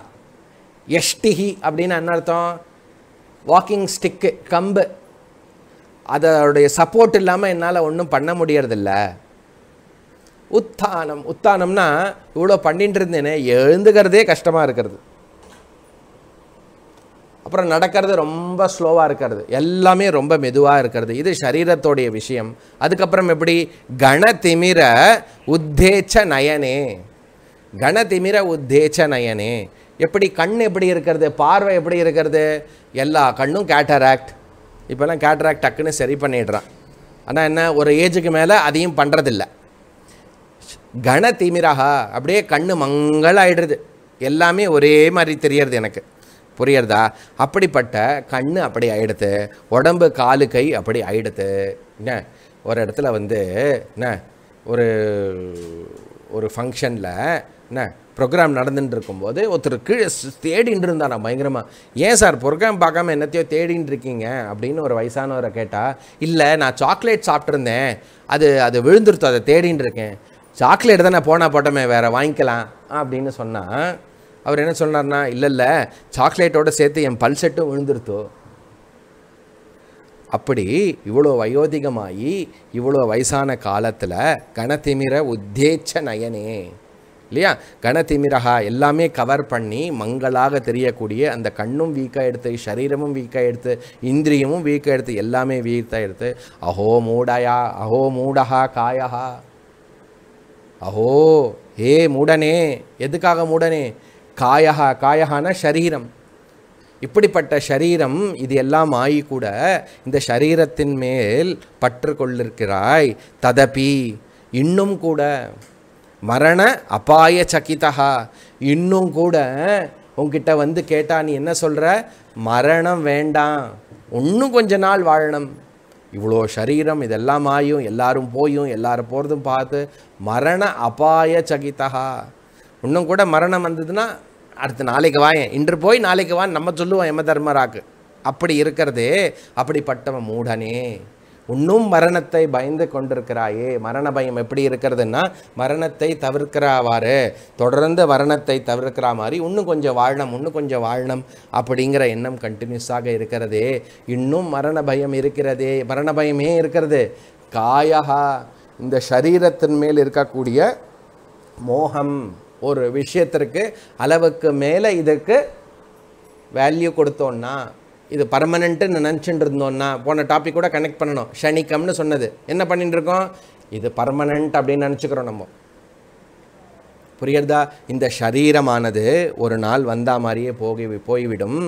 எஷ்டிஹி அப்படின்னு என்ன அர்த்தம் வாக்கிங் ஸ்டிக்கு கம்பு அதோடைய சப்போர்ட் இல்லாமல் என்னால் ஒன்றும் பண்ண முடியறதில்ல உத்தானம் உத்தானம்னா இவ்வளோ பண்ணிட்டு இருந்தேனே எழுந்துக்கிறதே கஷ்டமாக இருக்கிறது அப்புறம் நடக்கிறது ரொம்ப ஸ்லோவாக இருக்கிறது எல்லாமே ரொம்ப மெதுவாக இருக்கிறது இது சரீரத்தோடைய விஷயம் அதுக்கப்புறம் எப்படி கண திமிர உத்தேச்ச நயனே கண திமிர உத்தேச்ச நயனே எப்படி கண் எப்படி இருக்கிறது பார்வை எப்படி இருக்கிறது எல்லா கண்ணும் கேட்டராக்ட் இப்போல்லாம் கேட்ராக்ட் டக்குன்னு சரி பண்ணிடுறான் ஆனால் என்ன ஒரு ஏஜுக்கு மேலே அதையும் பண்ணுறதில்ல கன தீமிராகா அப்படியே கண்ணு மங்களாயிடுறது எல்லாமே ஒரே மாதிரி தெரியறது எனக்கு புரியறதா அப்படிப்பட்ட கண் அப்படி ஆயிடுத்து உடம்பு காலு கை அப்படி ஆயிடுத்து என்ன ஒரு இடத்துல வந்து என்ன ஒரு ஒரு ஃபங்க்ஷனில் என்ன ப்ரோக்ராம் நடந்துட்டு இருக்கும்போது ஒருத்தர் கீழே தேடின்னு இருந்தாரா பயங்கரமாக ஏன் சார் ப்ரோக்ராம் பார்க்காம என்னத்தையோ தேடின்னு இருக்கீங்க அப்படின்னு ஒரு வயசானவரை கேட்டால் இல்லை நான் சாக்லேட் சாப்பிட்ருந்தேன் அது அது விழுந்துருத்தோம் அதை தேடின்னு இருக்கேன் சாக்லேட் தானே போனால் போட்டோமே வேறு வாங்கிக்கலாம் அப்படின்னு சொன்னால் அவர் என்ன சொன்னார்னா இல்லை இல்லை சாக்லேட்டோடு சேர்த்து என் பல்செட்டும் விழுந்துருத்தோ அப்படி இவ்வளோ வயோதிகமாகி இவ்வளோ வயசான காலத்தில் கணத்திமிர உத்தேச்ச நயனே இல்லையா கணதிமிரகா எல்லாமே கவர் பண்ணி மங்களாக தெரியக்கூடிய அந்த கண்ணும் வீக்காக எடுத்து சரீரமும் வீக்காக எடுத்து இந்திரியமும் வீக்காக எடுத்து எல்லாமே வீக்காக எடுத்து அஹோ மூடயா அஹோ மூடஹா காயஹா அஹோ ஏ மூடனே எதுக்காக மூடனே காயஹா காயஹான சரீரம் இப்படிப்பட்ட சரீரம் இது எல்லாம் ஆகி கூட இந்த சரீரத்தின் மேல் பற்று கொள்ளிருக்கிறாய் ததபி இன்னும் கூட மரண அபாய சகிதா இன்னும் கூட உங்ககிட்ட வந்து கேட்டா நீ என்ன சொல்கிற மரணம் வேண்டாம் ஒன்றும் கொஞ்ச நாள் வாழணும் இவ்வளோ சரீரம் இதெல்லாம் ஆயும் எல்லாரும் போயும் எல்லாரும் போகிறதும் பார்த்து மரண அபாய சகிதா இன்னும் கூட மரணம் வந்ததுன்னா அடுத்து நாளைக்கு வாயன் இன்று போய் நாளைக்கு வான்னு நம்ம சொல்லுவோம் யம தர்மராக்கு அப்படி இருக்கிறதே அப்படிப்பட்டவன் மூடனே இன்னும் மரணத்தை பயந்து கொண்டிருக்கிறாயே மரண பயம் எப்படி இருக்கிறதுன்னா மரணத்தை தவிர்க்கிறாவாறு தொடர்ந்து மரணத்தை தவிர்க்கிற மாதிரி இன்னும் கொஞ்சம் வாழணும் இன்னும் கொஞ்சம் வாழணும் அப்படிங்கிற எண்ணம் கண்டினியூஸாக இருக்கிறதே இன்னும் மரண பயம் இருக்கிறதே மரண பயமே இருக்கிறது காயகா இந்த சரீரத்தின் மேல் இருக்கக்கூடிய மோகம் ஒரு விஷயத்திற்கு அளவுக்கு மேலே இதுக்கு வேல்யூ கொடுத்தோன்னா இது பர்மனெண்ட்டுன்னு நினச்சிட்டு இருந்தோம்னா போன டாபிக் கூட கனெக்ட் பண்ணணும் ஷனிக்கம்னு சொன்னது என்ன பண்ணிட்டு இருக்கோம் இது பர்மனெண்ட் அப்படின்னு நினச்சிக்கிறோம் நம்ம புரியுறதா இந்த சரீரமானது ஒரு நாள் வந்தா மாதிரியே போகி போய்விடும்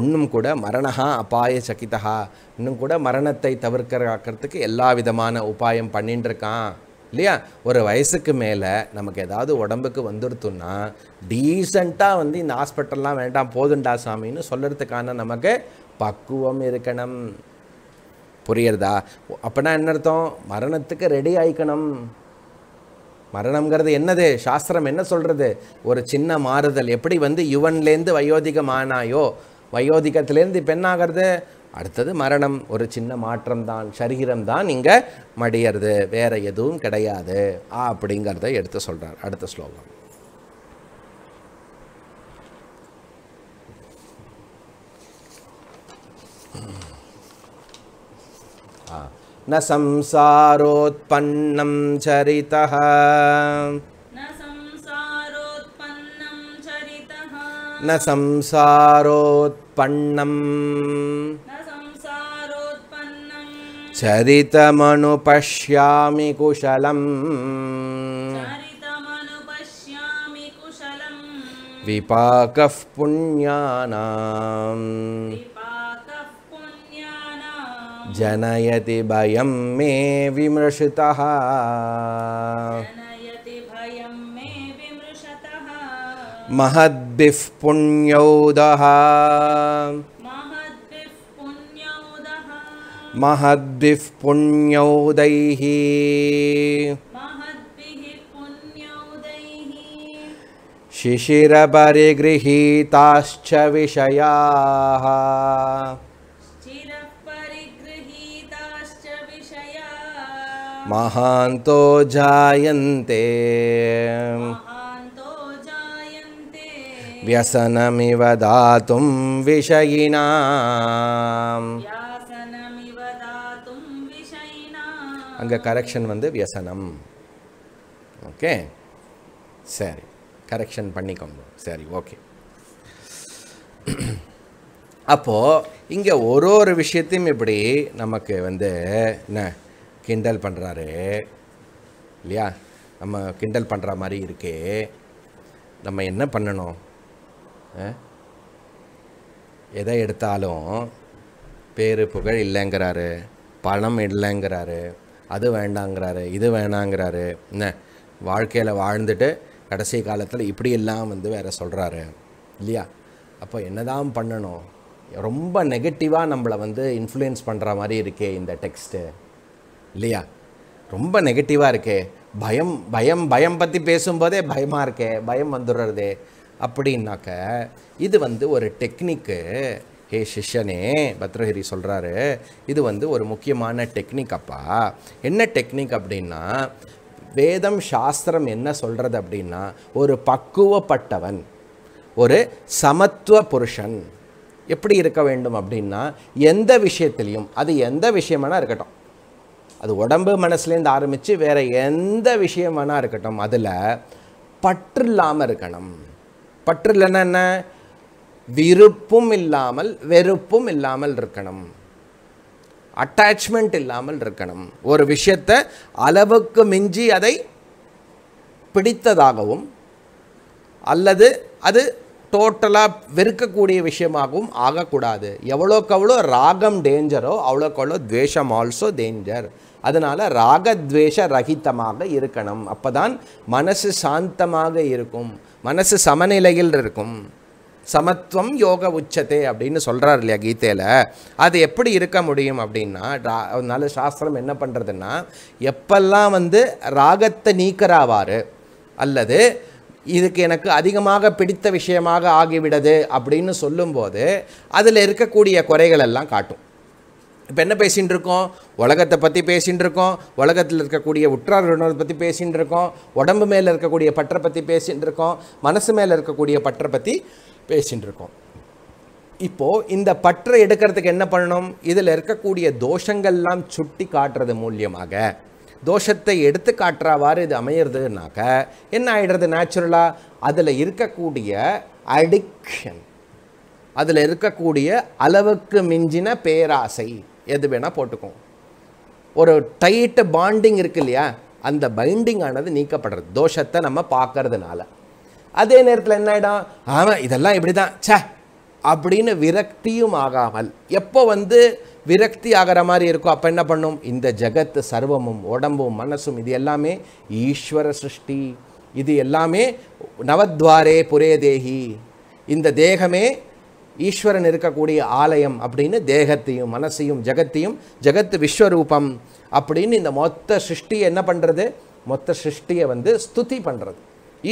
இன்னும் கூட மரணஹா அபாய சகிதா இன்னும் கூட மரணத்தை தவிர்க்கிறாக்கிறதுக்கு எல்லா விதமான உபாயம் பண்ணிட்டு இருக்கான் இல்லையா ஒரு வயசுக்கு மேலே நமக்கு ஏதாவது உடம்புக்கு வந்துருத்துன்னா டீசெண்டாக வந்து இந்த ஹாஸ்பிட்டல்லாம் வேண்டாம் போதுண்டா சாமின்னு சொல்கிறதுக்கான நமக்கு பக்குவம் இருக்கணும் புரியுறதா அப்படின்னா என்ன அர்த்தம் மரணத்துக்கு ரெடி ஆயிக்கணும் மரணங்கிறது என்னது சாஸ்திரம் என்ன சொல்கிறது ஒரு சின்ன மாறுதல் எப்படி வந்து யுவன்லேருந்து வயோதிகம் ஆனாயோ வயோதிகத்திலேருந்து இப்போ அடுத்தது மரணம் ஒரு சின்ன மாற்றம் தான் சரீரம் தான் இங்கே மடியறது வேற எதுவும் கிடையாது அப்படிங்கிறத எடுத்து சொல்கிறார் அடுத்த ஸ்லோகம் न संसारोत्पन्नं चरितः न संसारोत्पन्नं चरितमनुपश्यामि कुशलम् विपाकः पुण्यानाम् जनयति भयं मे विमृषितः महद्भिः पुण्यौदः महद्भिः पुण्यौदैः शिशिरपरिगृहीताश्च विषयाः மகாந்தோ ஜாயந்தே व्यसनमिव दातुं அங்கே கரெக்ஷன் வந்து வியசனம் ஓகே சரி கரெக்ஷன் பண்ணிக்கோங்க சரி ஓகே அப்போது இங்கே ஒரு ஒரு விஷயத்தையும் இப்படி நமக்கு வந்து என்ன கிண்டல் பண்ணுறாரு இல்லையா நம்ம கிண்டல் பண்ணுற மாதிரி இருக்கே நம்ம என்ன பண்ணணும் எதை எடுத்தாலும் பேர் புகழ் இல்லைங்கிறாரு பணம் இல்லைங்கிறாரு அது வேண்டாங்கிறாரு இது வேணாங்கிறாரு என்ன வாழ்க்கையில் வாழ்ந்துட்டு கடைசி காலத்தில் இப்படியெல்லாம் வந்து வேறு சொல்கிறாரு இல்லையா அப்போ என்னதான் பண்ணணும் ரொம்ப நெகட்டிவாக நம்மளை வந்து இன்ஃப்ளூயன்ஸ் பண்ணுற மாதிரி இருக்கே இந்த டெக்ஸ்ட்டு இல்லையா ரொம்ப நெகட்டிவாக இருக்கே பயம் பயம் பயம் பற்றி பேசும்போதே பயமாக இருக்கே பயம் வந்துடுறது அப்படின்னாக்க இது வந்து ஒரு டெக்னிக்கு ஹே சிஷ்யனே பத்ரகிரி சொல்கிறாரு இது வந்து ஒரு முக்கியமான டெக்னிக் அப்பா என்ன டெக்னிக் அப்படின்னா வேதம் சாஸ்திரம் என்ன சொல்கிறது அப்படின்னா ஒரு பக்குவப்பட்டவன் ஒரு சமத்துவ புருஷன் எப்படி இருக்க வேண்டும் அப்படின்னா எந்த விஷயத்திலையும் அது எந்த விஷயமான இருக்கட்டும் அது உடம்பு மனசுலேருந்து ஆரம்பித்து வேறு எந்த விஷயம் வேணால் இருக்கட்டும் அதில் பற்று இல்லாமல் இருக்கணும் பற்று இல்லைன்னா என்ன விருப்பும் இல்லாமல் வெறுப்பும் இல்லாமல் இருக்கணும் அட்டாச்மெண்ட் இல்லாமல் இருக்கணும் ஒரு விஷயத்தை அளவுக்கு மிஞ்சி அதை பிடித்ததாகவும் அல்லது அது டோட்டலாக வெறுக்கக்கூடிய விஷயமாகவும் ஆகக்கூடாது எவ்வளோக்கு எவ்வளோ ராகம் டேஞ்சரோ அவ்வளோக்கு அவ்வளோ துவேஷம் ஆல்சோ டேஞ்சர் அதனால் ராகத்வேஷ ரகிதமாக இருக்கணும் அப்போ தான் மனசு சாந்தமாக இருக்கும் மனசு சமநிலையில் இருக்கும் சமத்துவம் யோக உச்சத்தை அப்படின்னு சொல்கிறார் இல்லையா கீதையில் அது எப்படி இருக்க முடியும் அப்படின்னா அதனால சாஸ்திரம் என்ன பண்ணுறதுன்னா எப்பெல்லாம் வந்து ராகத்தை நீக்கராவார் அல்லது இதுக்கு எனக்கு அதிகமாக பிடித்த விஷயமாக ஆகிவிடுது அப்படின்னு சொல்லும்போது அதில் இருக்கக்கூடிய குறைகளெல்லாம் காட்டும் இப்போ என்ன பேசிகிட்டு இருக்கோம் உலகத்தை பற்றி பேசிகிட்டு இருக்கோம் உலகத்தில் இருக்கக்கூடிய உற்றார் உணர்வை பற்றி பேசிகிட்டு இருக்கோம் உடம்பு மேலே இருக்கக்கூடிய பற்றை பற்றி பேசிகிட்டு இருக்கோம் மனசு மேலே இருக்கக்கூடிய பற்றை பற்றி பேசிகிட்டு இருக்கோம் இப்போது இந்த பற்றை எடுக்கிறதுக்கு என்ன பண்ணணும் இதில் இருக்கக்கூடிய தோஷங்கள்லாம் சுட்டி காட்டுறது மூலியமாக தோஷத்தை எடுத்து காட்டுறவாறு இது அமையிறதுனாக்க என்ன ஆகிடுறது நேச்சுரலாக அதில் இருக்கக்கூடிய அடிக்ஷன் அதில் இருக்கக்கூடிய அளவுக்கு மிஞ்சின பேராசை எது வேணால் போட்டுக்கும் ஒரு டைட்டு பாண்டிங் இருக்கு இல்லையா அந்த பைண்டிங் ஆனது நீக்கப்படுறது தோஷத்தை நம்ம பார்க்கறதுனால அதே நேரத்தில் என்ன ஆகிடும் ஆமாம் இதெல்லாம் இப்படி தான் சே அப்படின்னு விரக்தியும் ஆகாமல் எப்போ வந்து விரக்தி ஆகிற மாதிரி இருக்கும் அப்போ என்ன பண்ணும் இந்த ஜகத்து சர்வமும் உடம்பும் மனசும் இது எல்லாமே ஈஸ்வர சிருஷ்டி இது எல்லாமே நவத்வாரே புரே தேகி இந்த தேகமே ஈஸ்வரன் இருக்கக்கூடிய ஆலயம் அப்படின்னு தேகத்தையும் மனசையும் ஜகத்தையும் ஜகத்து விஸ்வரூபம் அப்படின்னு இந்த மொத்த சிருஷ்டியை என்ன பண்ணுறது மொத்த சிருஷ்டியை வந்து ஸ்துதி பண்ணுறது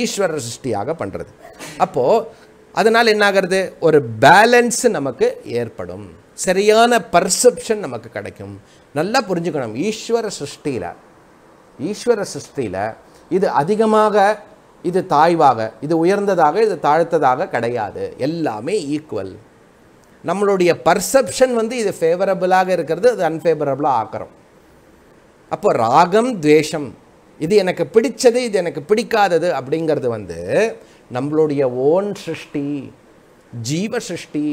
ஈஸ்வர சிருஷ்டியாக பண்ணுறது அப்போது அதனால் என்னாகிறது ஒரு பேலன்ஸு நமக்கு ஏற்படும் சரியான பர்செப்ஷன் நமக்கு கிடைக்கும் நல்லா புரிஞ்சுக்கணும் ஈஸ்வர சிருஷ்டியில் ஈஸ்வர சிருஷ்டியில் இது அதிகமாக இது தாய்வாக இது உயர்ந்ததாக இது தாழ்த்ததாக கிடையாது எல்லாமே ஈக்குவல் நம்மளுடைய பர்செப்ஷன் வந்து இது ஃபேவரபுளாக இருக்கிறது அது அன்ஃபேவரபுளாக ஆக்கிறோம் அப்போ ராகம் துவேஷம் இது எனக்கு பிடிச்சது இது எனக்கு பிடிக்காதது அப்படிங்கிறது வந்து நம்மளுடைய ஓன் சிருஷ்டி ஜீவ சிருஷ்டி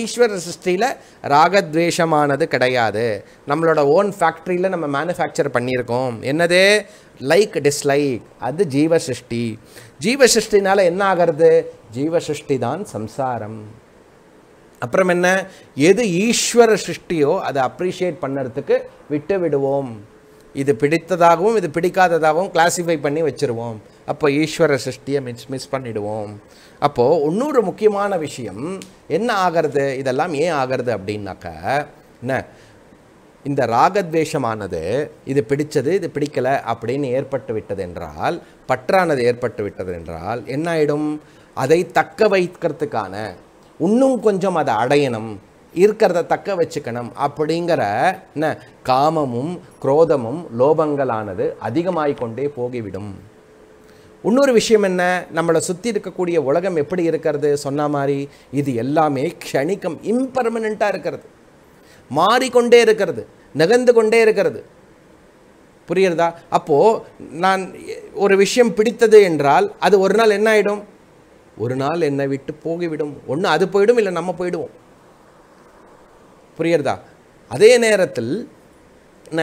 ஈஸ்வர சிருஷ்டியில் ராகத்வேஷமானது கிடையாது நம்மளோட ஓன் ஃபேக்ட்ரியில் நம்ம மேனுஃபேக்சர் பண்ணியிருக்கோம் என்னது லைக் டிஸ்லைக் அது ஜீவ சிருஷ்டி ஜீவ சிருஷ்டினால் என்ன ஆகிறது ஜீவ சிருஷ்டி தான் சம்சாரம் அப்புறம் என்ன எது ஈஸ்வர சிருஷ்டியோ அதை அப்ரிஷியேட் பண்ணுறதுக்கு விட்டு விடுவோம் இது பிடித்ததாகவும் இது பிடிக்காததாகவும் கிளாஸிஃபை பண்ணி வச்சுருவோம் அப்போ ஈஸ்வர சிருஷ்டியை மிஸ் மிஸ் பண்ணிவிடுவோம் அப்போது இன்னொரு முக்கியமான விஷயம் என்ன ஆகிறது இதெல்லாம் ஏன் ஆகிறது அப்படின்னாக்க என்ன இந்த ராகத்வேஷமானது இது பிடிச்சது இது பிடிக்கலை அப்படின்னு ஏற்பட்டு விட்டது என்றால் பற்றானது ஏற்பட்டு விட்டது என்றால் என்ன ஆகிடும் அதை தக்க வைக்கிறதுக்கான இன்னும் கொஞ்சம் அதை அடையணும் இருக்கிறத தக்க வச்சுக்கணும் அப்படிங்கிற என்ன காமமும் குரோதமும் லோபங்களானது அதிகமாகிக் கொண்டே போகிவிடும் இன்னொரு விஷயம் என்ன நம்மளை சுற்றி இருக்கக்கூடிய உலகம் எப்படி இருக்கிறது சொன்ன மாதிரி இது எல்லாமே க்ஷணிக்கம் இம்பர்மனெண்ட்டாக இருக்கிறது மாறிக்கொண்டே இருக்கிறது நிகழ்ந்து கொண்டே இருக்கிறது புரியுறதா அப்போது நான் ஒரு விஷயம் பிடித்தது என்றால் அது ஒரு நாள் என்ன ஆகிடும் ஒரு நாள் என்னை விட்டு போகிவிடும் ஒன்று அது போயிடும் இல்லை நம்ம போயிடுவோம் புரியுறதா அதே நேரத்தில் என்ன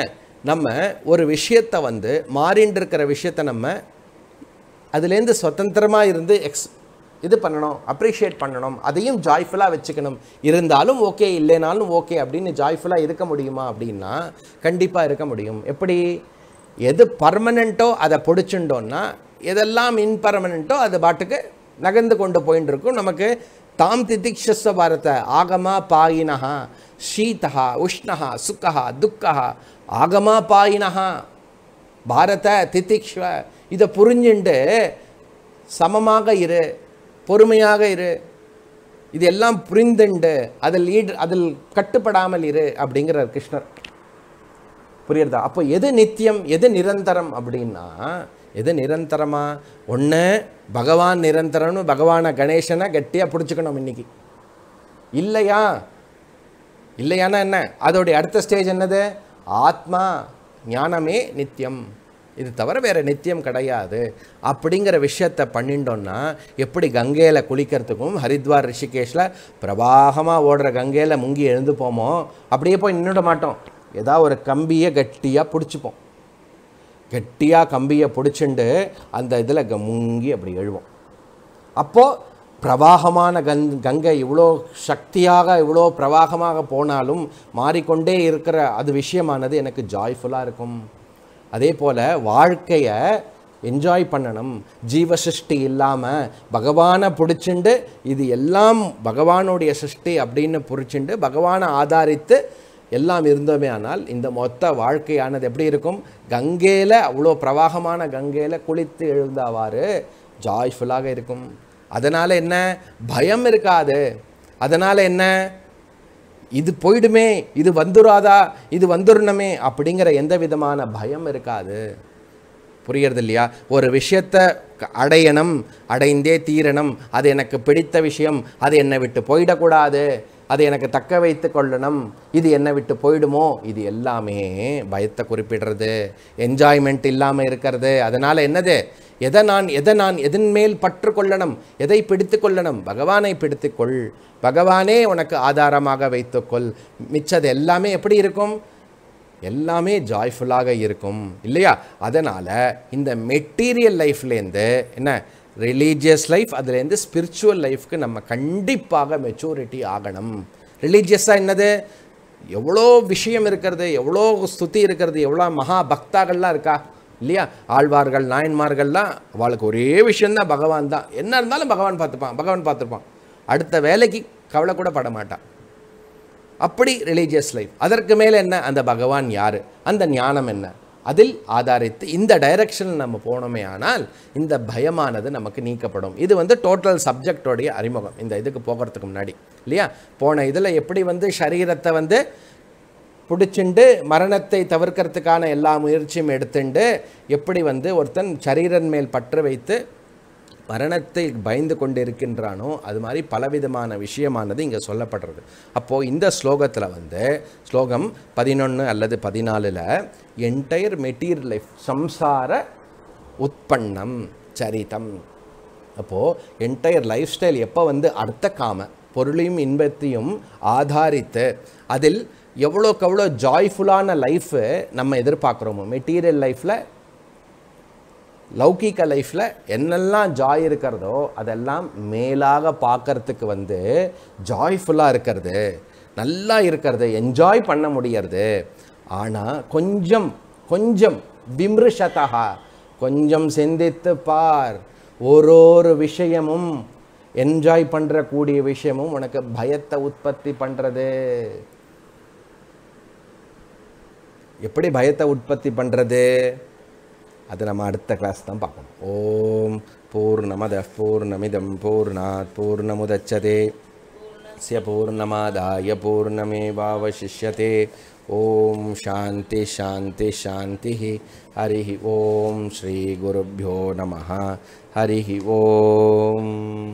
நம்ம ஒரு விஷயத்தை வந்து மாறின்றிருக்கிற விஷயத்தை நம்ம அதுலேருந்து சுதந்திரமாக இருந்து எக்ஸ் இது பண்ணணும் அப்ரிஷியேட் பண்ணணும் அதையும் ஜாய்ஃபுல்லாக வச்சுக்கணும் இருந்தாலும் ஓகே இல்லைனாலும் ஓகே அப்படின்னு ஜாய்ஃபுல்லாக இருக்க முடியுமா அப்படின்னா கண்டிப்பாக இருக்க முடியும் எப்படி எது பர்மனெண்ட்டோ அதை பிடிச்சுட்டோன்னா எதெல்லாம் இன்பர்மனெண்ட்டோ அது பாட்டுக்கு நகர்ந்து கொண்டு போயின்னு இருக்கும் நமக்கு தாம் திதிக்ஷஸ்வ பாரத ஆகமா பாயினஹா ஷீதா உஷ்ணஹா சுக்கஹா துக்கஹா ஆகமா பாயினஹா பாரத திதிக்ஷ்வ இதை புரிஞ்சுண்டு சமமாக இரு பொறுமையாக இரு இது எல்லாம் புரிந்துண்டு அதில் ஈடு அதில் கட்டுப்படாமல் இரு அப்படிங்கிறார் கிருஷ்ணர் புரியுறதா அப்போ எது நித்தியம் எது நிரந்தரம் அப்படின்னா எது நிரந்தரமா ஒன்று பகவான் நிரந்தரம்னு பகவானை கணேசனை கட்டியாக பிடிச்சிக்கணும் இன்னைக்கு இல்லையா இல்லையானா என்ன அதோடைய அடுத்த ஸ்டேஜ் என்னது ஆத்மா ஞானமே நித்தியம் இது தவிர வேறு நித்தியம் கிடையாது அப்படிங்கிற விஷயத்தை பண்ணிட்டோன்னா எப்படி கங்கையில் குளிக்கிறதுக்கும் ஹரித்வார் ரிஷிகேஷில் பிரவாகமாக ஓடுற கங்கையில் முங்கி எழுந்து போமோ அப்படியே போய் நின்றுட மாட்டோம் ஏதாவது ஒரு கம்பியை கட்டியாக பிடிச்சிப்போம் கெட்டியாக கம்பியை பிடிச்சிண்டு அந்த இதில் க முங்கி அப்படி எழுவோம் அப்போது பிரவாகமான கங் கங்கை இவ்வளோ சக்தியாக இவ்வளோ பிரவாகமாக போனாலும் மாறிக்கொண்டே இருக்கிற அது விஷயமானது எனக்கு ஜாய்ஃபுல்லாக இருக்கும் அதே போல் வாழ்க்கையை என்ஜாய் பண்ணணும் ஜீவ சிருஷ்டி இல்லாமல் பகவானை பிடிச்சிண்டு இது எல்லாம் பகவானுடைய சிருஷ்டி அப்படின்னு பிடிச்சிண்டு பகவானை ஆதாரித்து எல்லாம் இருந்தோமே ஆனால் இந்த மொத்த வாழ்க்கையானது எப்படி இருக்கும் கங்கையில் அவ்வளோ பிரவாகமான கங்கையில் குளித்து எழுந்தாவாறு ஜாய்ஃபுல்லாக இருக்கும் அதனால் என்ன பயம் இருக்காது அதனால் என்ன இது போயிடுமே இது வந்துடாதா இது வந்துடணுமே அப்படிங்கிற எந்த விதமான பயம் இருக்காது புரியறது இல்லையா ஒரு விஷயத்தை அடையணும் அடைந்தே தீரணும் அது எனக்கு பிடித்த விஷயம் அது என்னை விட்டு போயிடக்கூடாது அது எனக்கு தக்க வைத்து கொள்ளணும் இது என்னை விட்டு போயிடுமோ இது எல்லாமே பயத்தை குறிப்பிடுறது என்ஜாய்மெண்ட் இல்லாமல் இருக்கிறது அதனால் என்னது எதை நான் எதை நான் எதன் மேல் பற்று கொள்ளணும் எதை பிடித்து கொள்ளணும் பகவானை பிடித்துக்கொள் பகவானே உனக்கு ஆதாரமாக வைத்துக்கொள் மிச்சது எல்லாமே எப்படி இருக்கும் எல்லாமே ஜாய்ஃபுல்லாக இருக்கும் இல்லையா அதனால் இந்த மெட்டீரியல் லைஃப்லேருந்து என்ன ரிலீஜியஸ் லைஃப் அதுலேருந்து ஸ்பிரிச்சுவல் லைஃப்க்கு நம்ம கண்டிப்பாக மெச்சூரிட்டி ஆகணும் ரிலீஜியஸாக என்னது எவ்வளோ விஷயம் இருக்கிறது எவ்வளோ ஸ்துதி இருக்கிறது எவ்வளோ மகா பக்தாகள்லாம் இருக்கா இல்லையா ஆழ்வார்கள் நாயன்மார்கள்லாம் அவளுக்கு ஒரே விஷயந்தான் பகவான் தான் என்ன இருந்தாலும் பகவான் பார்த்துப்பான் பகவான் பார்த்துருப்பான் அடுத்த வேலைக்கு கவலை கூட பட மாட்டான் அப்படி ரிலீஜியஸ் லைஃப் அதற்கு மேலே என்ன அந்த பகவான் யார் அந்த ஞானம் என்ன அதில் ஆதாரித்து இந்த டைரக்ஷனில் நம்ம போனோமே ஆனால் இந்த பயமானது நமக்கு நீக்கப்படும் இது வந்து டோட்டல் சப்ஜெக்டோடைய அறிமுகம் இந்த இதுக்கு போகிறதுக்கு முன்னாடி இல்லையா போன இதில் எப்படி வந்து சரீரத்தை வந்து பிடிச்சிண்டு மரணத்தை தவிர்க்கிறதுக்கான எல்லா முயற்சியும் எடுத்துண்டு எப்படி வந்து ஒருத்தன் சரீரன் மேல் பற்று வைத்து மரணத்தை பயந்து கொண்டிருக்கின்றானோ அது மாதிரி பலவிதமான விஷயமானது இங்கே சொல்லப்படுறது அப்போது இந்த ஸ்லோகத்தில் வந்து ஸ்லோகம் பதினொன்று அல்லது பதினாலில் என்டையர் மெட்டீரியல் லைஃப் சம்சார உற்பன்னம் சரிதம் அப்போது என்டையர் லைஃப் ஸ்டைல் எப்போ வந்து அர்த்த காம பொருளையும் இன்பத்தையும் ஆதாரித்து அதில் எவ்வளோக்கு எவ்வளோ ஜாய்ஃபுல்லான லைஃபு நம்ம எதிர்பார்க்குறோமோ மெட்டீரியல் லைஃப்பில் லௌகிக்க லைஃப்பில் என்னெல்லாம் ஜாய் இருக்கிறதோ அதெல்லாம் மேலாக பார்க்கறதுக்கு வந்து ஜாய்ஃபுல்லாக இருக்கிறது நல்லா இருக்கிறது என்ஜாய் பண்ண முடியறது ஆனால் கொஞ்சம் கொஞ்சம் விம்ருஷதா கொஞ்சம் சிந்தித்து பார் ஒரு ஒரு விஷயமும் என்ஜாய் பண்ணுறக்கூடிய விஷயமும் உனக்கு பயத்தை உற்பத்தி பண்ணுறது எப்படி பயத்தை உற்பத்தி பண்ணுறது अत्र नाम अर्थक्लास्तं पाकम् ओं पूर्णमदः पूर्णमिदं पूर्णात् पूर्णमुदच्छते स्य पूर्णमादाय पूर्णमेवावशिष्यते சாந்தி शान्ति ஹரி ஓம் ஸ்ரீ श्रीगुरुभ्यो नमः ஹரி ஓம்